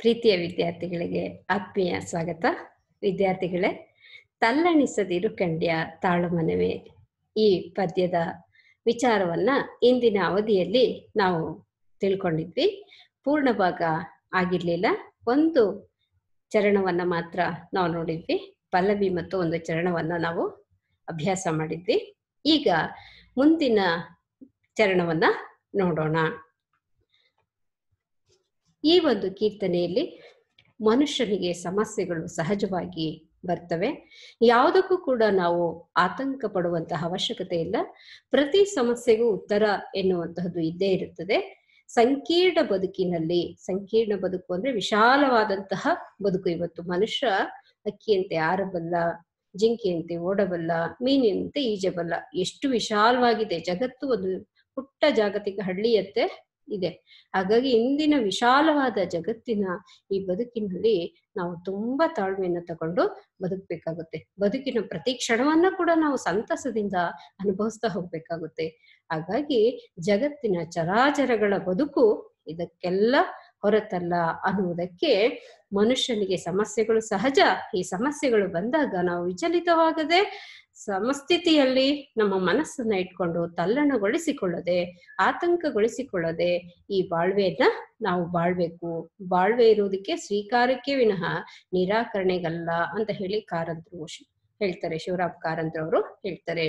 ಪ್ರೀತಿಯ ವಿದ್ಯಾರ್ಥಿಗಳಿಗೆ ಆತ್ಮೀಯ ಸ್ವಾಗತ ವಿದ್ಯಾರ್ಥಿಗಳೇ ತಲ್ಲಣಿಸದಿರು ಕಂಡ್ಯ ತಾಳು ಮನವೇ ಈ ಪದ್ಯದ ವಿಚಾರವನ್ನ ಇಂದಿನ ಅವಧಿಯಲ್ಲಿ ನಾವು ತಿಳ್ಕೊಂಡಿದ್ವಿ ಪೂರ್ಣ ಭಾಗ ಆಗಿರ್ಲಿಲ್ಲ ಒಂದು ಚರಣವನ್ನ ಮಾತ್ರ ನಾವು ನೋಡಿದ್ವಿ ಪಲ್ಲವಿ ಮತ್ತು ಒಂದು ಚರಣವನ್ನ ನಾವು ಅಭ್ಯಾಸ ಮಾಡಿದ್ವಿ ಈಗ ಮುಂದಿನ ಚರಣವನ್ನ ನೋಡೋಣ ಈ ಒಂದು ಕೀರ್ತನೆಯಲ್ಲಿ ಮನುಷ್ಯನಿಗೆ ಸಮಸ್ಯೆಗಳು ಸಹಜವಾಗಿ ಬರ್ತವೆ ಯಾವುದಕ್ಕೂ ಕೂಡ ನಾವು ಆತಂಕ ಪಡುವಂತಹ ಅವಶ್ಯಕತೆ ಇಲ್ಲ ಪ್ರತಿ ಸಮಸ್ಯೆಗೂ ಉತ್ತರ ಎನ್ನುವಂತಹದ್ದು ಇದ್ದೇ ಇರುತ್ತದೆ ಸಂಕೀರ್ಣ ಬದುಕಿನಲ್ಲಿ ಸಂಕೀರ್ಣ ಬದುಕು ಅಂದ್ರೆ ವಿಶಾಲವಾದಂತಹ ಬದುಕು ಇವತ್ತು ಮನುಷ್ಯ ಅಕ್ಕಿಯಂತೆ ಆರಬಲ್ಲ ಜಿಂಕೆಯಂತೆ ಓಡಬಲ್ಲ ಮೀನಿನಂತೆ ಈಜಬಲ್ಲ ಎಷ್ಟು ವಿಶಾಲವಾಗಿದೆ ಜಗತ್ತು ಒಂದು ಪುಟ್ಟ ಜಾಗತಿಕ ಹಳ್ಳಿಯಂತೆ ಇದೆ ಹಾಗಾಗಿ ಇಂದಿನ ವಿಶಾಲವಾದ ಜಗತ್ತಿನ ಈ ಬದುಕಿನಲ್ಲಿ ನಾವು ತುಂಬಾ ತಾಳ್ಮೆಯನ್ನು ತಗೊಂಡು ಬದುಕಬೇಕಾಗುತ್ತೆ ಬದುಕಿನ ಪ್ರತಿ ಕ್ಷಣವನ್ನ ಕೂಡ ನಾವು ಸಂತಸದಿಂದ ಅನುಭವಿಸ್ತಾ ಹೋಗ್ಬೇಕಾಗುತ್ತೆ ಹಾಗಾಗಿ ಜಗತ್ತಿನ ಚರಾಚರಗಳ ಬದುಕು ಇದಕ್ಕೆಲ್ಲ ಹೊರತಲ್ಲ ಅನ್ನುವುದಕ್ಕೆ ಮನುಷ್ಯನಿಗೆ ಸಮಸ್ಯೆಗಳು ಸಹಜ ಈ ಸಮಸ್ಯೆಗಳು ಬಂದಾಗ ನಾವು ವಿಚಲಿತವಾಗದೆ ಸಮಸ್ಥಿತಿಯಲ್ಲಿ ನಮ್ಮ ಮನಸ್ಸನ್ನ ಇಟ್ಕೊಂಡು ತಲ್ಲಣಗೊಳಿಸಿಕೊಳ್ಳದೆ ಆತಂಕಗೊಳಿಸಿಕೊಳ್ಳದೆ ಈ ಬಾಳ್ವೆಯನ್ನ ನಾವು ಬಾಳ್ಬೇಕು ಬಾಳ್ವೆ ಇರುವುದಕ್ಕೆ ಸ್ವೀಕಾರಕ್ಕೆ ವಿನಃ ನಿರಾಕರಣೆಗಲ್ಲ ಅಂತ ಹೇಳಿ ಕಾರಂತರು ಹೇಳ್ತಾರೆ ಶಿವರಾಮ್ ಅವರು ಹೇಳ್ತಾರೆ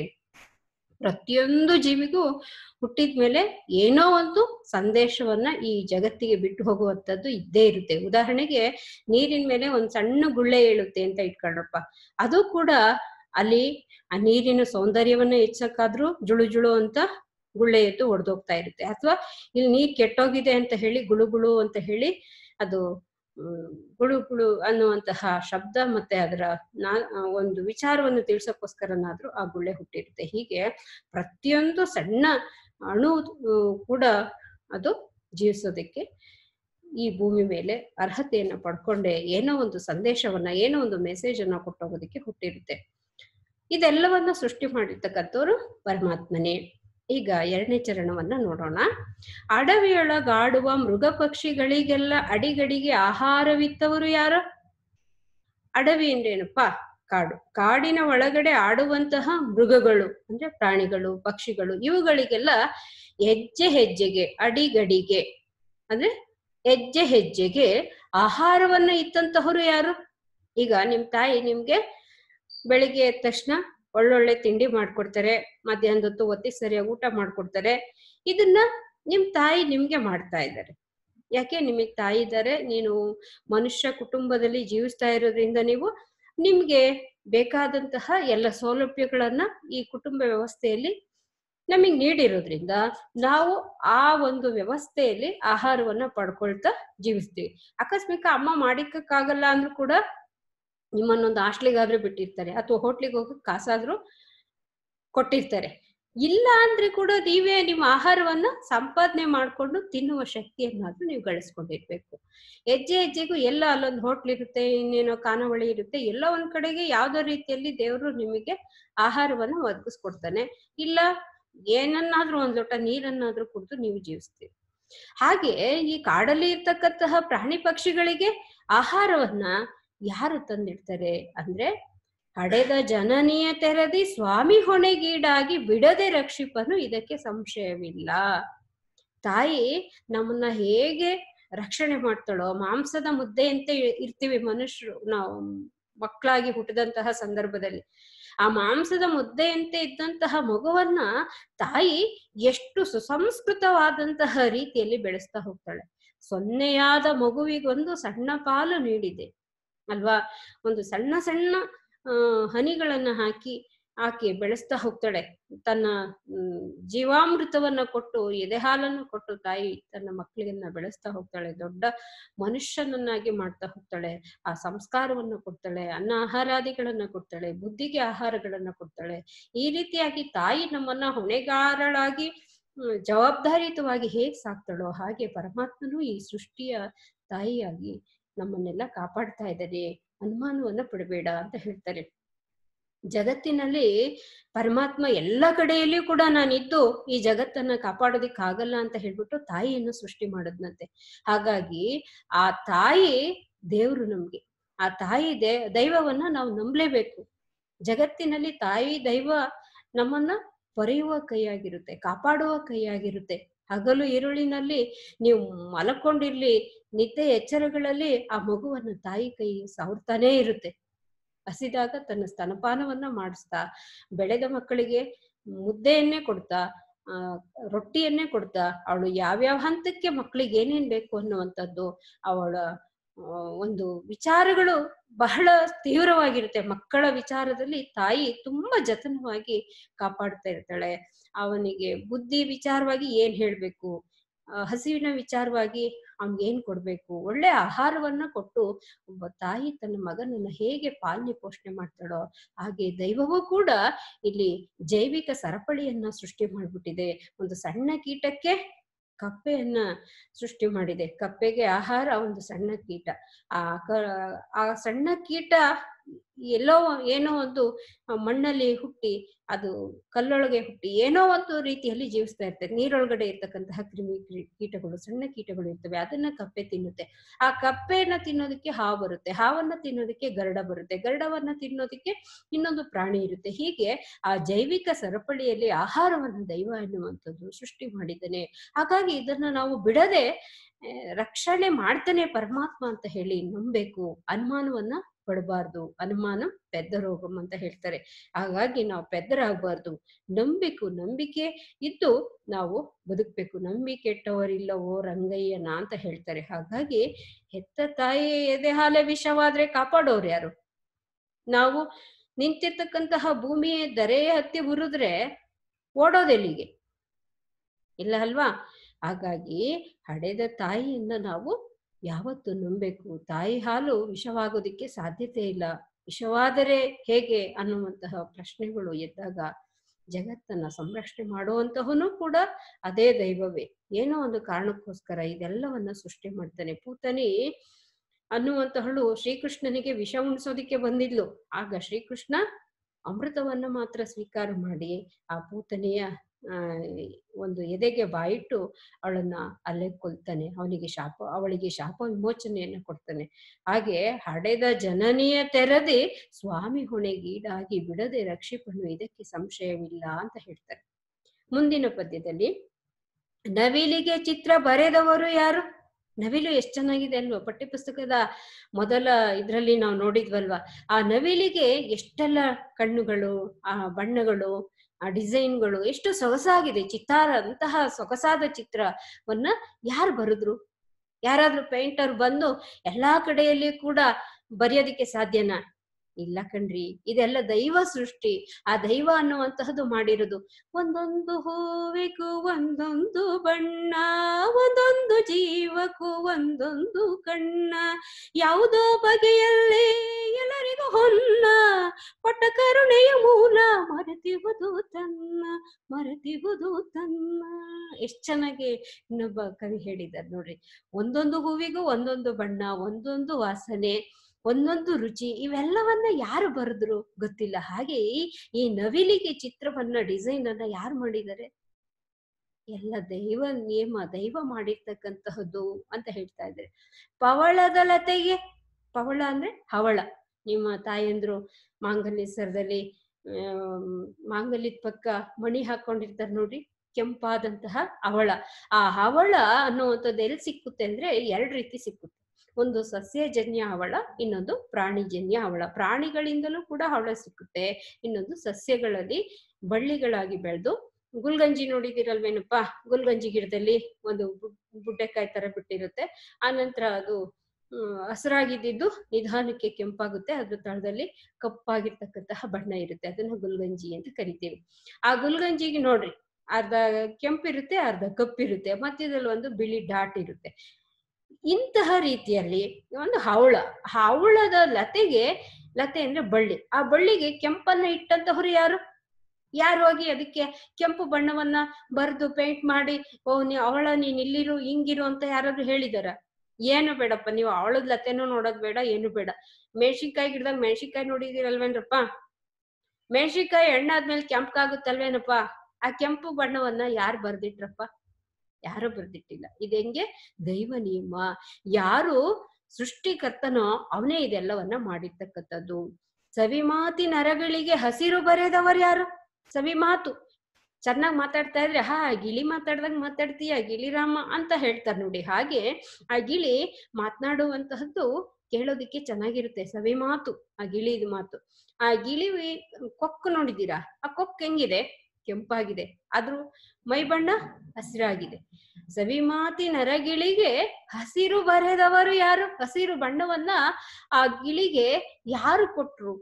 ಪ್ರತಿಯೊಂದು ಜೀವಿಗೂ ಹುಟ್ಟಿದ ಮೇಲೆ ಏನೋ ಒಂದು ಸಂದೇಶವನ್ನ ಈ ಜಗತ್ತಿಗೆ ಬಿಟ್ಟು ಹೋಗುವಂತದ್ದು ಇದ್ದೇ ಇರುತ್ತೆ ಉದಾಹರಣೆಗೆ ನೀರಿನ ಮೇಲೆ ಒಂದು ಸಣ್ಣ ಗುಳ್ಳೆ ಏಳುತ್ತೆ ಅಂತ ಇಟ್ಕೊಂಡ್ರಪ್ಪ ಅದು ಕೂಡ ಅಲ್ಲಿ ಆ ನೀರಿನ ಸೌಂದರ್ಯವನ್ನ ಹೆಚ್ಚಕ್ಕಾದ್ರೂ ಜುಳು ಜುಳು ಅಂತ ಗುಳ್ಳೆ ಎದ್ದು ಒಡೆದೋಗ್ತಾ ಇರುತ್ತೆ ಅಥವಾ ಇಲ್ಲಿ ನೀರ್ ಕೆಟ್ಟೋಗಿದೆ ಅಂತ ಹೇಳಿ ಗುಳು ಗುಳು ಅಂತ ಹೇಳಿ ಅದು ಗುಳು ಗುಳು ಅನ್ನುವಂತಹ ಶಬ್ದ ಮತ್ತೆ ಅದರ ನಾ ಒಂದು ವಿಚಾರವನ್ನು ತಿಳಿಸೋಕ್ಕೋಸ್ಕರನಾದ್ರೂ ಆ ಗುಳ್ಳೆ ಹುಟ್ಟಿರುತ್ತೆ ಹೀಗೆ ಪ್ರತಿಯೊಂದು ಸಣ್ಣ ಅಣು ಕೂಡ ಅದು ಜೀವಿಸೋದಕ್ಕೆ ಈ ಭೂಮಿ ಮೇಲೆ ಅರ್ಹತೆಯನ್ನ ಪಡ್ಕೊಂಡೆ ಏನೋ ಒಂದು ಸಂದೇಶವನ್ನ ಏನೋ ಒಂದು ಮೆಸೇಜ್ ಅನ್ನ ಕೊಟ್ಟೋಗೋದಕ್ಕೆ ಹುಟ್ಟಿರುತ್ತೆ ಇದೆಲ್ಲವನ್ನ ಸೃಷ್ಟಿ ಮಾಡಿರ್ತಕ್ಕಂಥವ್ರು ಪರಮಾತ್ಮನೇ ಈಗ ಎರಡನೇ ಚರಣವನ್ನ ನೋಡೋಣ ಅಡವಿಯೊಳಗಾಡುವ ಮೃಗ ಪಕ್ಷಿಗಳಿಗೆಲ್ಲ ಅಡಿಗಡಿಗೆ ಆಹಾರವಿತ್ತವರು ಯಾರು ಅಡವಿ ಅಂದ್ರೇನಪ್ಪ ಕಾಡು ಕಾಡಿನ ಒಳಗಡೆ ಆಡುವಂತಹ ಮೃಗಗಳು ಅಂದ್ರೆ ಪ್ರಾಣಿಗಳು ಪಕ್ಷಿಗಳು ಇವುಗಳಿಗೆಲ್ಲ ಹೆಜ್ಜೆ ಹೆಜ್ಜೆಗೆ ಅಡಿಗಡಿಗೆ ಅಂದ್ರೆ ಹೆಜ್ಜೆ ಹೆಜ್ಜೆಗೆ ಆಹಾರವನ್ನ ಇತ್ತಂತಹವರು ಯಾರು ಈಗ ನಿಮ್ ತಾಯಿ ನಿಮ್ಗೆ ಬೆಳಿಗ್ಗೆ ಎದ್ದ ತಕ್ಷಣ ಒಳ್ಳೊಳ್ಳೆ ತಿಂಡಿ ಮಾಡ್ಕೊಡ್ತಾರೆ ಮಧ್ಯಾಹ್ನದ ಹೊತ್ತು ಒತ್ತಿ ಸರಿಯಾಗಿ ಊಟ ಮಾಡ್ಕೊಡ್ತಾರೆ ಇದನ್ನ ನಿಮ್ ತಾಯಿ ನಿಮ್ಗೆ ಮಾಡ್ತಾ ಇದ್ದಾರೆ ಯಾಕೆ ನಿಮಗೆ ತಾಯಿ ಇದ್ದಾರೆ ನೀನು ಮನುಷ್ಯ ಕುಟುಂಬದಲ್ಲಿ ಜೀವಿಸ್ತಾ ಇರೋದ್ರಿಂದ ನೀವು ನಿಮ್ಗೆ ಬೇಕಾದಂತಹ ಎಲ್ಲ ಸೌಲಭ್ಯಗಳನ್ನ ಈ ಕುಟುಂಬ ವ್ಯವಸ್ಥೆಯಲ್ಲಿ ನಮಗ್ ನೀಡಿರೋದ್ರಿಂದ ನಾವು ಆ ಒಂದು ವ್ಯವಸ್ಥೆಯಲ್ಲಿ ಆಹಾರವನ್ನ ಪಡ್ಕೊಳ್ತಾ ಜೀವಿಸ್ತೀವಿ ಆಕಸ್ಮಿಕ ಅಮ್ಮ ಮಾಡಿಕ್ಕಾಗಲ್ಲ ಅಂದ್ರೂ ಕೂಡ ನಿಮ್ಮನ್ನೊಂದು ಹಾಸ್ಟ್ಲಿಗಾದ್ರೂ ಬಿಟ್ಟಿರ್ತಾರೆ ಅಥವಾ ಹೋಟ್ಲಿಗೆ ಹೋಗಕ್ಕೆ ಕಾಸಾದ್ರೂ ಕೊಟ್ಟಿರ್ತಾರೆ ಇಲ್ಲ ಅಂದ್ರೆ ಕೂಡ ನೀವೇ ನಿಮ್ಮ ಆಹಾರವನ್ನ ಸಂಪಾದನೆ ಮಾಡಿಕೊಂಡು ತಿನ್ನುವ ಶಕ್ತಿಯನ್ನಾದ್ರೂ ನೀವು ಗಳಿಸ್ಕೊಂಡಿರ್ಬೇಕು ಹೆಜ್ಜೆ ಹೆಜ್ಜೆಗೂ ಎಲ್ಲ ಅಲ್ಲೊಂದು ಹೋಟ್ಲ್ ಇರುತ್ತೆ ಇನ್ನೇನೋ ಕಾನವಳಿ ಇರುತ್ತೆ ಎಲ್ಲ ಒಂದ್ ಕಡೆಗೆ ಯಾವ್ದೋ ರೀತಿಯಲ್ಲಿ ದೇವರು ನಿಮಗೆ ಆಹಾರವನ್ನ ಒದಗಿಸ್ಕೊಡ್ತಾನೆ ಇಲ್ಲ ಏನನ್ನಾದ್ರೂ ಒಂದ್ ಲೋಟ ನೀರನ್ನಾದ್ರೂ ಕುಡಿದು ನೀವು ಜೀವಿಸ್ತೀವಿ ಹಾಗೆ ಈ ಕಾಡಲ್ಲಿ ಇರ್ತಕ್ಕಂತಹ ಪ್ರಾಣಿ ಪಕ್ಷಿಗಳಿಗೆ ಆಹಾರವನ್ನ ಯಾರು ತಂದಿಡ್ತಾರೆ ಅಂದ್ರೆ ಹಡೆದ ಜನನಿಯ ತೆರದಿ ಸ್ವಾಮಿ ಹೊಣೆಗೀಡಾಗಿ ಬಿಡದೆ ರಕ್ಷಿಪನು ಇದಕ್ಕೆ ಸಂಶಯವಿಲ್ಲ ತಾಯಿ ನಮ್ಮನ್ನ ಹೇಗೆ ರಕ್ಷಣೆ ಮಾಡ್ತಾಳೋ ಮಾಂಸದ ಮುದ್ದೆಯಂತೆ ಇರ್ತೀವಿ ಮನುಷ್ಯರು ನಾವು ಮಕ್ಕಳಾಗಿ ಹುಟ್ಟಿದಂತಹ ಸಂದರ್ಭದಲ್ಲಿ ಆ ಮಾಂಸದ ಮುದ್ದೆಯಂತೆ ಇದ್ದಂತಹ ಮಗುವನ್ನ ತಾಯಿ ಎಷ್ಟು ಸುಸಂಸ್ಕೃತವಾದಂತಹ ರೀತಿಯಲ್ಲಿ ಬೆಳೆಸ್ತಾ ಹೋಗ್ತಾಳೆ ಸೊನ್ನೆಯಾದ ಮಗುವಿಗೊಂದು ಸಣ್ಣ ಪಾಲು ನೀಡಿದೆ ಅಲ್ವಾ ಒಂದು ಸಣ್ಣ ಸಣ್ಣ ಹನಿಗಳನ್ನ ಹಾಕಿ ಆಕೆ ಬೆಳೆಸ್ತಾ ಹೋಗ್ತಾಳೆ ತನ್ನ ಜೀವಾಮೃತವನ್ನ ಕೊಟ್ಟು ಎದೆಹಾಲನ್ನು ಕೊಟ್ಟು ತಾಯಿ ತನ್ನ ಮಕ್ಕಳನ್ನ ಬೆಳೆಸ್ತಾ ಹೋಗ್ತಾಳೆ ದೊಡ್ಡ ಮನುಷ್ಯನನ್ನಾಗಿ ಮಾಡ್ತಾ ಹೋಗ್ತಾಳೆ ಆ ಸಂಸ್ಕಾರವನ್ನ ಕೊಡ್ತಾಳೆ ಅನ್ನ ಆಹಾರಾದಿಗಳನ್ನ ಕೊಡ್ತಾಳೆ ಬುದ್ಧಿಗೆ ಆಹಾರಗಳನ್ನ ಕೊಡ್ತಾಳೆ ಈ ರೀತಿಯಾಗಿ ತಾಯಿ ನಮ್ಮನ್ನ ಹೊಣೆಗಾರಳಾಗಿ ಜವಾಬ್ದಾರಿಯುತವಾಗಿ ಹೇಗ್ ಸಾಕ್ತಾಳೋ ಹಾಗೆ ಪರಮಾತ್ಮನು ಈ ಸೃಷ್ಟಿಯ ತಾಯಿಯಾಗಿ ನಮ್ಮನ್ನೆಲ್ಲ ಕಾಪಾಡ್ತಾ ಇದ್ದಾರೆ ಅನುಮಾನವನ್ನ ಪಡಬೇಡ ಅಂತ ಹೇಳ್ತಾರೆ ಜಗತ್ತಿನಲ್ಲಿ ಪರಮಾತ್ಮ ಎಲ್ಲ ಕಡೆಯಲ್ಲಿ ಕೂಡ ನಾನಿದ್ದು ಈ ಜಗತ್ತನ್ನ ಆಗಲ್ಲ ಅಂತ ಹೇಳ್ಬಿಟ್ಟು ತಾಯಿಯನ್ನು ಸೃಷ್ಟಿ ಮಾಡದ್ನಂತೆ ಹಾಗಾಗಿ ಆ ತಾಯಿ ದೇವ್ರು ನಮ್ಗೆ ಆ ತಾಯಿ ದೇ ದೈವವನ್ನ ನಾವು ನಂಬಲೇಬೇಕು ಜಗತ್ತಿನಲ್ಲಿ ತಾಯಿ ದೈವ ನಮ್ಮನ್ನ ಪೊರೆಯುವ ಕೈಯಾಗಿರುತ್ತೆ ಕಾಪಾಡುವ ಕೈಯಾಗಿರುತ್ತೆ ಹಗಲು ಈರುಳಿನಲ್ಲಿ ನೀವು ಮಲಕೊಂಡಿರ್ಲಿ ನಿದ್ದೆ ಎಚ್ಚರಗಳಲ್ಲಿ ಆ ಮಗುವನ್ನು ತಾಯಿ ಕೈ ಸಾವಿರ್ತಾನೇ ಇರುತ್ತೆ ಹಸಿದಾಗ ತನ್ನ ಸ್ತನಪಾನವನ್ನ ಮಾಡಿಸ್ತಾ ಬೆಳೆದ ಮಕ್ಕಳಿಗೆ ಮುದ್ದೆಯನ್ನೇ ಕೊಡ್ತಾ ಆ ರೊಟ್ಟಿಯನ್ನೇ ಕೊಡ್ತಾ ಅವಳು ಯಾವ್ಯಾವ ಹಂತಕ್ಕೆ ಮಕ್ಕಳಿಗೆ ಏನೇನ್ ಬೇಕು ಅನ್ನುವಂಥದ್ದು ಅವಳ ಒಂದು ವಿಚಾರಗಳು ಬಹಳ ತೀವ್ರವಾಗಿರುತ್ತೆ ಮಕ್ಕಳ ವಿಚಾರದಲ್ಲಿ ತಾಯಿ ತುಂಬಾ ಜತನವಾಗಿ ಕಾಪಾಡ್ತಾ ಇರ್ತಾಳೆ ಅವನಿಗೆ ಬುದ್ಧಿ ವಿಚಾರವಾಗಿ ಏನ್ ಹೇಳ್ಬೇಕು ಹಸಿವಿನ ವಿಚಾರವಾಗಿ ಅವ್ನ್ ಏನ್ ಕೊಡ್ಬೇಕು ಒಳ್ಳೆ ಆಹಾರವನ್ನ ಕೊಟ್ಟು ಒಬ್ಬ ತಾಯಿ ತನ್ನ ಮಗನನ್ನ ಹೇಗೆ ಪಾಲನೆ ಪೋಷಣೆ ಮಾಡ್ತಾಳೋ ಹಾಗೆ ದೈವವೂ ಕೂಡ ಇಲ್ಲಿ ಜೈವಿಕ ಸರಪಳಿಯನ್ನ ಸೃಷ್ಟಿ ಮಾಡ್ಬಿಟ್ಟಿದೆ ಒಂದು ಸಣ್ಣ ಕೀಟಕ್ಕೆ ಕಪ್ಪೆಯನ್ನ ಸೃಷ್ಟಿ ಮಾಡಿದೆ ಕಪ್ಪೆಗೆ ಆಹಾರ ಒಂದು ಸಣ್ಣ ಕೀಟ ಆ ಆ ಸಣ್ಣ ಕೀಟ ಎಲ್ಲೋ ಏನೋ ಒಂದು ಮಣ್ಣಲ್ಲಿ ಹುಟ್ಟಿ ಅದು ಕಲ್ಲೊಳಗೆ ಹುಟ್ಟಿ ಏನೋ ಒಂದು ರೀತಿಯಲ್ಲಿ ಜೀವಿಸ್ತಾ ಇರ್ತದೆ ನೀರೊಳಗಡೆ ಇರ್ತಕ್ಕಂತಹ ಕ್ರಿಮಿ ಕೀಟಗಳು ಸಣ್ಣ ಕೀಟಗಳು ಇರ್ತವೆ ಅದನ್ನ ಕಪ್ಪೆ ತಿನ್ನುತ್ತೆ ಆ ಕಪ್ಪೆಯನ್ನ ತಿನ್ನೋದಕ್ಕೆ ಹಾವು ಬರುತ್ತೆ ಹಾವನ್ನ ತಿನ್ನೋದಕ್ಕೆ ಗರಡ ಬರುತ್ತೆ ಗರಡವನ್ನ ತಿನ್ನೋದಕ್ಕೆ ಇನ್ನೊಂದು ಪ್ರಾಣಿ ಇರುತ್ತೆ ಹೀಗೆ ಆ ಜೈವಿಕ ಸರಪಳಿಯಲ್ಲಿ ಆಹಾರವನ್ನು ದೈವ ಎನ್ನುವಂಥದ್ದು ಸೃಷ್ಟಿ ಮಾಡಿದ್ದಾನೆ ಹಾಗಾಗಿ ಇದನ್ನ ನಾವು ಬಿಡದೆ ರಕ್ಷಣೆ ಮಾಡ್ತಾನೆ ಪರಮಾತ್ಮ ಅಂತ ಹೇಳಿ ನಂಬಬೇಕು ಅನುಮಾನವನ್ನ ಪಡಬಾರ್ದು ಅನುಮಾನ ಪೆದ್ದ ರೋಗಂ ಅಂತ ಹೇಳ್ತಾರೆ ಹಾಗಾಗಿ ನಾವು ಪೆದ್ದರಾಗಬಾರ್ದು ನಂಬಿಕು ನಂಬಿಕೆ ಇದ್ದು ನಾವು ಬದುಕಬೇಕು ನಂಬಿ ಕೆಟ್ಟವರಿಲ್ಲವೋ ರಂಗಯ್ಯನ ಅಂತ ಹೇಳ್ತಾರೆ ಹಾಗಾಗಿ ಹೆತ್ತ ತಾಯಿ ಎದೆ ಹಾಲೆ ವಿಷವಾದ್ರೆ ಕಾಪಾಡೋರು ಯಾರು ನಾವು ನಿಂತಿರ್ತಕ್ಕಂತಹ ಭೂಮಿ ದರೆಯ ಹತ್ತಿ ಉರಿದ್ರೆ ಓಡೋದೆಲ್ಲಿಗೆ ಇಲ್ಲ ಅಲ್ವಾ ಹಾಗಾಗಿ ಹಡೆದ ತಾಯಿಯಿಂದ ನಾವು ಯಾವತ್ತು ನುಂಬಬೇಕು ತಾಯಿ ಹಾಲು ವಿಷವಾಗೋದಿಕ್ಕೆ ಸಾಧ್ಯತೆ ಇಲ್ಲ ವಿಷವಾದರೆ ಹೇಗೆ ಅನ್ನುವಂತಹ ಪ್ರಶ್ನೆಗಳು ಎದ್ದಾಗ ಜಗತ್ತನ್ನ ಸಂರಕ್ಷಣೆ ಮಾಡುವಂತಹನು ಕೂಡ ಅದೇ ದೈವವೇ ಏನೋ ಒಂದು ಕಾರಣಕ್ಕೋಸ್ಕರ ಇದೆಲ್ಲವನ್ನ ಸೃಷ್ಟಿ ಮಾಡ್ತಾನೆ ಪೂತನಿ ಅನ್ನುವಂತಹಳು ಶ್ರೀಕೃಷ್ಣನಿಗೆ ವಿಷ ಉಣಿಸೋದಿಕ್ಕೆ ಬಂದಿದ್ಲು ಆಗ ಶ್ರೀಕೃಷ್ಣ ಅಮೃತವನ್ನ ಮಾತ್ರ ಸ್ವೀಕಾರ ಮಾಡಿ ಆ ಪೂತನಿಯ ಒಂದು ಎದೆಗೆ ಬಾಯಿಟ್ಟು ಅವಳನ್ನ ಅಲ್ಲೇ ಕೊಲ್ತಾನೆ ಅವನಿಗೆ ಶಾಪ ಅವಳಿಗೆ ಶಾಪ ವಿಮೋಚನೆಯನ್ನು ಕೊಡ್ತಾನೆ ಹಾಗೆ ಹಡೆದ ಜನನಿಯ ತೆರದಿ ಸ್ವಾಮಿ ಹೊಣೆಗೀಡಾಗಿ ಬಿಡದೆ ರಕ್ಷಿಪನು ಇದಕ್ಕೆ ಸಂಶಯವಿಲ್ಲ ಅಂತ ಹೇಳ್ತಾರೆ ಮುಂದಿನ ಪದ್ಯದಲ್ಲಿ ನವಿಲಿಗೆ ಚಿತ್ರ ಬರೆದವರು ಯಾರು ನವಿಲು ಎಷ್ಟು ಚೆನ್ನಾಗಿದೆ ಅಲ್ವಾ ಪಠ್ಯಪುಸ್ತಕದ ಮೊದಲ ಇದರಲ್ಲಿ ನಾವು ನೋಡಿದ್ವಲ್ವಾ ಆ ನವಿಲಿಗೆ ಎಷ್ಟೆಲ್ಲ ಕಣ್ಣುಗಳು ಆ ಬಣ್ಣಗಳು ಆ ಡಿಸೈನ್ಗಳು ಎಷ್ಟು ಸೊಗಸಾಗಿದೆ ಚಿತ್ತಾರ ಅಂತಹ ಸೊಗಸಾದ ಚಿತ್ರವನ್ನ ಯಾರು ಬರೆದ್ರು ಯಾರಾದ್ರೂ ಪೇಂಟರ್ ಬಂದು ಎಲ್ಲಾ ಕಡೆಯಲ್ಲಿ ಕೂಡ ಬರೆಯೋದಿಕ್ಕೆ ಸಾಧ್ಯನಾ ಇಲ್ಲ ಕಣ್ರಿ ಇದೆಲ್ಲ ದೈವ ಸೃಷ್ಟಿ ಆ ದೈವ ಅನ್ನುವಂತಹದ್ದು ಮಾಡಿರೋದು ಒಂದೊಂದು ಹೂವಿಗೂ ಒಂದೊಂದು ಬಣ್ಣ ಒಂದೊಂದು ಜೀವಕ್ಕೂ ಒಂದೊಂದು ಕಣ್ಣ ಯಾವುದೋ ಬಗೆಯಲ್ಲಿ ಎಲ್ಲರಿಗೂ ಹೊನ್ನ ಪಟ್ಟ ಕರುಣೆಯ ಮೂಲ ಮರೆತಿಹುದು ತನ್ನ ಮರೆತಿಹುದು ತನ್ನ ಎಷ್ಟ್ ಚೆನ್ನಾಗಿ ಇನ್ನೊಬ್ಬ ಕವಿ ಹೇಳಿದ್ದಾರೆ ನೋಡ್ರಿ ಒಂದೊಂದು ಹೂವಿಗೂ ಒಂದೊಂದು ಬಣ್ಣ ಒಂದೊಂದು ವಾಸನೆ ಒಂದೊಂದು ರುಚಿ ಇವೆಲ್ಲವನ್ನ ಯಾರು ಬರೆದ್ರು ಗೊತ್ತಿಲ್ಲ ಹಾಗೆ ಈ ನವಿಲಿಗೆ ಚಿತ್ರವನ್ನ ಡಿಸೈನ್ ಅನ್ನ ಯಾರು ಮಾಡಿದ್ದಾರೆ ಎಲ್ಲ ದೈವ ನಿಯಮ ದೈವ ಮಾಡಿರ್ತಕ್ಕಂತಹದ್ದು ಅಂತ ಹೇಳ್ತಾ ಇದ್ದಾರೆ ಲತೆಗೆ ಪವಳ ಅಂದ್ರೆ ಹವಳ ನಿಮ್ಮ ತಾಯಂದ್ರು ಮಾಂಗಲ್ಯ ಸರದಲ್ಲಿ ಮಾಂಗಲ್ಯದ ಪಕ್ಕ ಮಣಿ ಹಾಕೊಂಡಿರ್ತಾರೆ ನೋಡಿ ಕೆಂಪಾದಂತಹ ಹವಳ ಆ ಹವಳ ಅನ್ನುವಂಥದ್ದು ಎಲ್ಲಿ ಸಿಕ್ಕುತ್ತೆ ಅಂದ್ರೆ ಎರಡು ರೀತಿ ಸಿಕ್ಕುತ್ತೆ ಒಂದು ಸಸ್ಯಜನ್ಯ ಹವಳ ಇನ್ನೊಂದು ಪ್ರಾಣಿಜನ್ಯ ಹವಳ ಪ್ರಾಣಿಗಳಿಂದಲೂ ಕೂಡ ಹವಳ ಸಿಕ್ಕುತ್ತೆ ಇನ್ನೊಂದು ಸಸ್ಯಗಳಲ್ಲಿ ಬಳ್ಳಿಗಳಾಗಿ ಬೆಳೆದು ಗುಲ್ಗಂಜಿ ನೋಡಿದಿರಲ್ವೇನಪ್ಪ ಗುಲ್ಗಂಜಿ ಗಿಡದಲ್ಲಿ ಒಂದು ಬುಡ್ಡೆಕಾಯಿ ತರ ಬಿಟ್ಟಿರುತ್ತೆ ಆ ನಂತರ ಅದು ಹಸಿರಾಗಿದ್ದು ನಿಧಾನಕ್ಕೆ ಕೆಂಪಾಗುತ್ತೆ ಅದ್ರ ತಳದಲ್ಲಿ ಕಪ್ಪಾಗಿರ್ತಕ್ಕಂತಹ ಬಣ್ಣ ಇರುತ್ತೆ ಅದನ್ನ ಗುಲ್ಗಂಜಿ ಅಂತ ಕರಿತೀವಿ ಆ ಗುಲ್ಗಂಜಿಗೆ ನೋಡ್ರಿ ಅರ್ಧ ಕೆಂಪಿರುತ್ತೆ ಅರ್ಧ ಕಪ್ಪಿರುತ್ತೆ ಮಧ್ಯದಲ್ಲಿ ಒಂದು ಬಿಳಿ ಡಾಟ್ ಇರುತ್ತೆ ಇಂತಹ ರೀತಿಯಲ್ಲಿ ಒಂದು ಹವಳ ಹವಳದ ಲತೆಗೆ ಲತೆ ಅಂದ್ರೆ ಬಳ್ಳಿ ಆ ಬಳ್ಳಿಗೆ ಕೆಂಪನ್ನ ಇಟ್ಟಂತವ್ರು ಯಾರು ಯಾರು ಹೋಗಿ ಅದಕ್ಕೆ ಕೆಂಪು ಬಣ್ಣವನ್ನ ಬರೆದು ಪೇಂಟ್ ಮಾಡಿ ಓ ನೀ ಅವಳ ನೀನ್ ಇಲ್ಲಿರು ಹಿಂಗಿರು ಅಂತ ಯಾರಾದ್ರೂ ಹೇಳಿದಾರ ಏನು ಬೇಡಪ್ಪ ನೀವು ಅವಳದ್ ಲತೆನೂ ನೋಡೋದ್ ಬೇಡ ಏನು ಬೇಡ ಮೆಣಸಿನ್ಕಾಯಿ ಗಿಡದಾಗ ಮೆಣಸಿನ್ಕಾಯಿ ನೋಡಿದಿರಲ್ವೇನ್ರಪ್ಪ ಮೆಣಸಿನ್ಕಾಯಿ ಎಣ್ಣಾದ್ಮೇಲೆ ಕೆಂಪಗಾಗುತ್ತಲ್ವೇನಪ್ಪ ಆ ಕೆಂಪು ಬಣ್ಣವನ್ನ ಯಾರು ಬರ್ದಿಟ್ರಪ್ಪ ಯಾರು ಬರ್ದಿಟ್ಟಿಲ್ಲ ಇದೆಂಗೆ ಹೆಂಗೆ ದೈವ ನಿಯಮ ಯಾರು ಸೃಷ್ಟಿಕರ್ತನೋ ಅವನೇ ಇದೆಲ್ಲವನ್ನ ಮಾಡಿರ್ತಕ್ಕಂಥದ್ದು ಸವಿ ನರಗಳಿಗೆ ಹಸಿರು ಬರೆದವರು ಯಾರು ಸವಿ ಮಾತು ಚೆನ್ನಾಗಿ ಮಾತಾಡ್ತಾ ಇದ್ರೆ ಹಾ ಗಿಳಿ ಮಾತಾಡ್ದಂಗ್ ಮಾತಾಡ್ತೀಯ ಗಿಳಿರಾಮ ಅಂತ ಹೇಳ್ತಾರೆ ನೋಡಿ ಹಾಗೆ ಆ ಗಿಳಿ ಮಾತನಾಡುವಂತಹದ್ದು ಕೇಳೋದಿಕ್ಕೆ ಚೆನ್ನಾಗಿರುತ್ತೆ ಸವಿ ಮಾತು ಆ ಗಿಳಿದ ಮಾತು ಆ ಗಿಳಿ ಕೊಕ್ಕು ನೋಡಿದೀರಾ ಆ ಕೊಕ್ ಹೆಂಗಿದೆ ಕೆಂಪಾಗಿದೆ ಆದ್ರೂ ಮೈ ಬಣ್ಣ ಹಸಿರಾಗಿದೆ ಸವಿಮಾತಿ ನರಗಿಳಿಗೆ ಹಸಿರು ಬರೆದವರು ಯಾರು ಹಸಿರು ಬಣ್ಣವನ್ನ ಆ ಗಿಳಿಗೆ ಯಾರು ಕೊಟ್ರು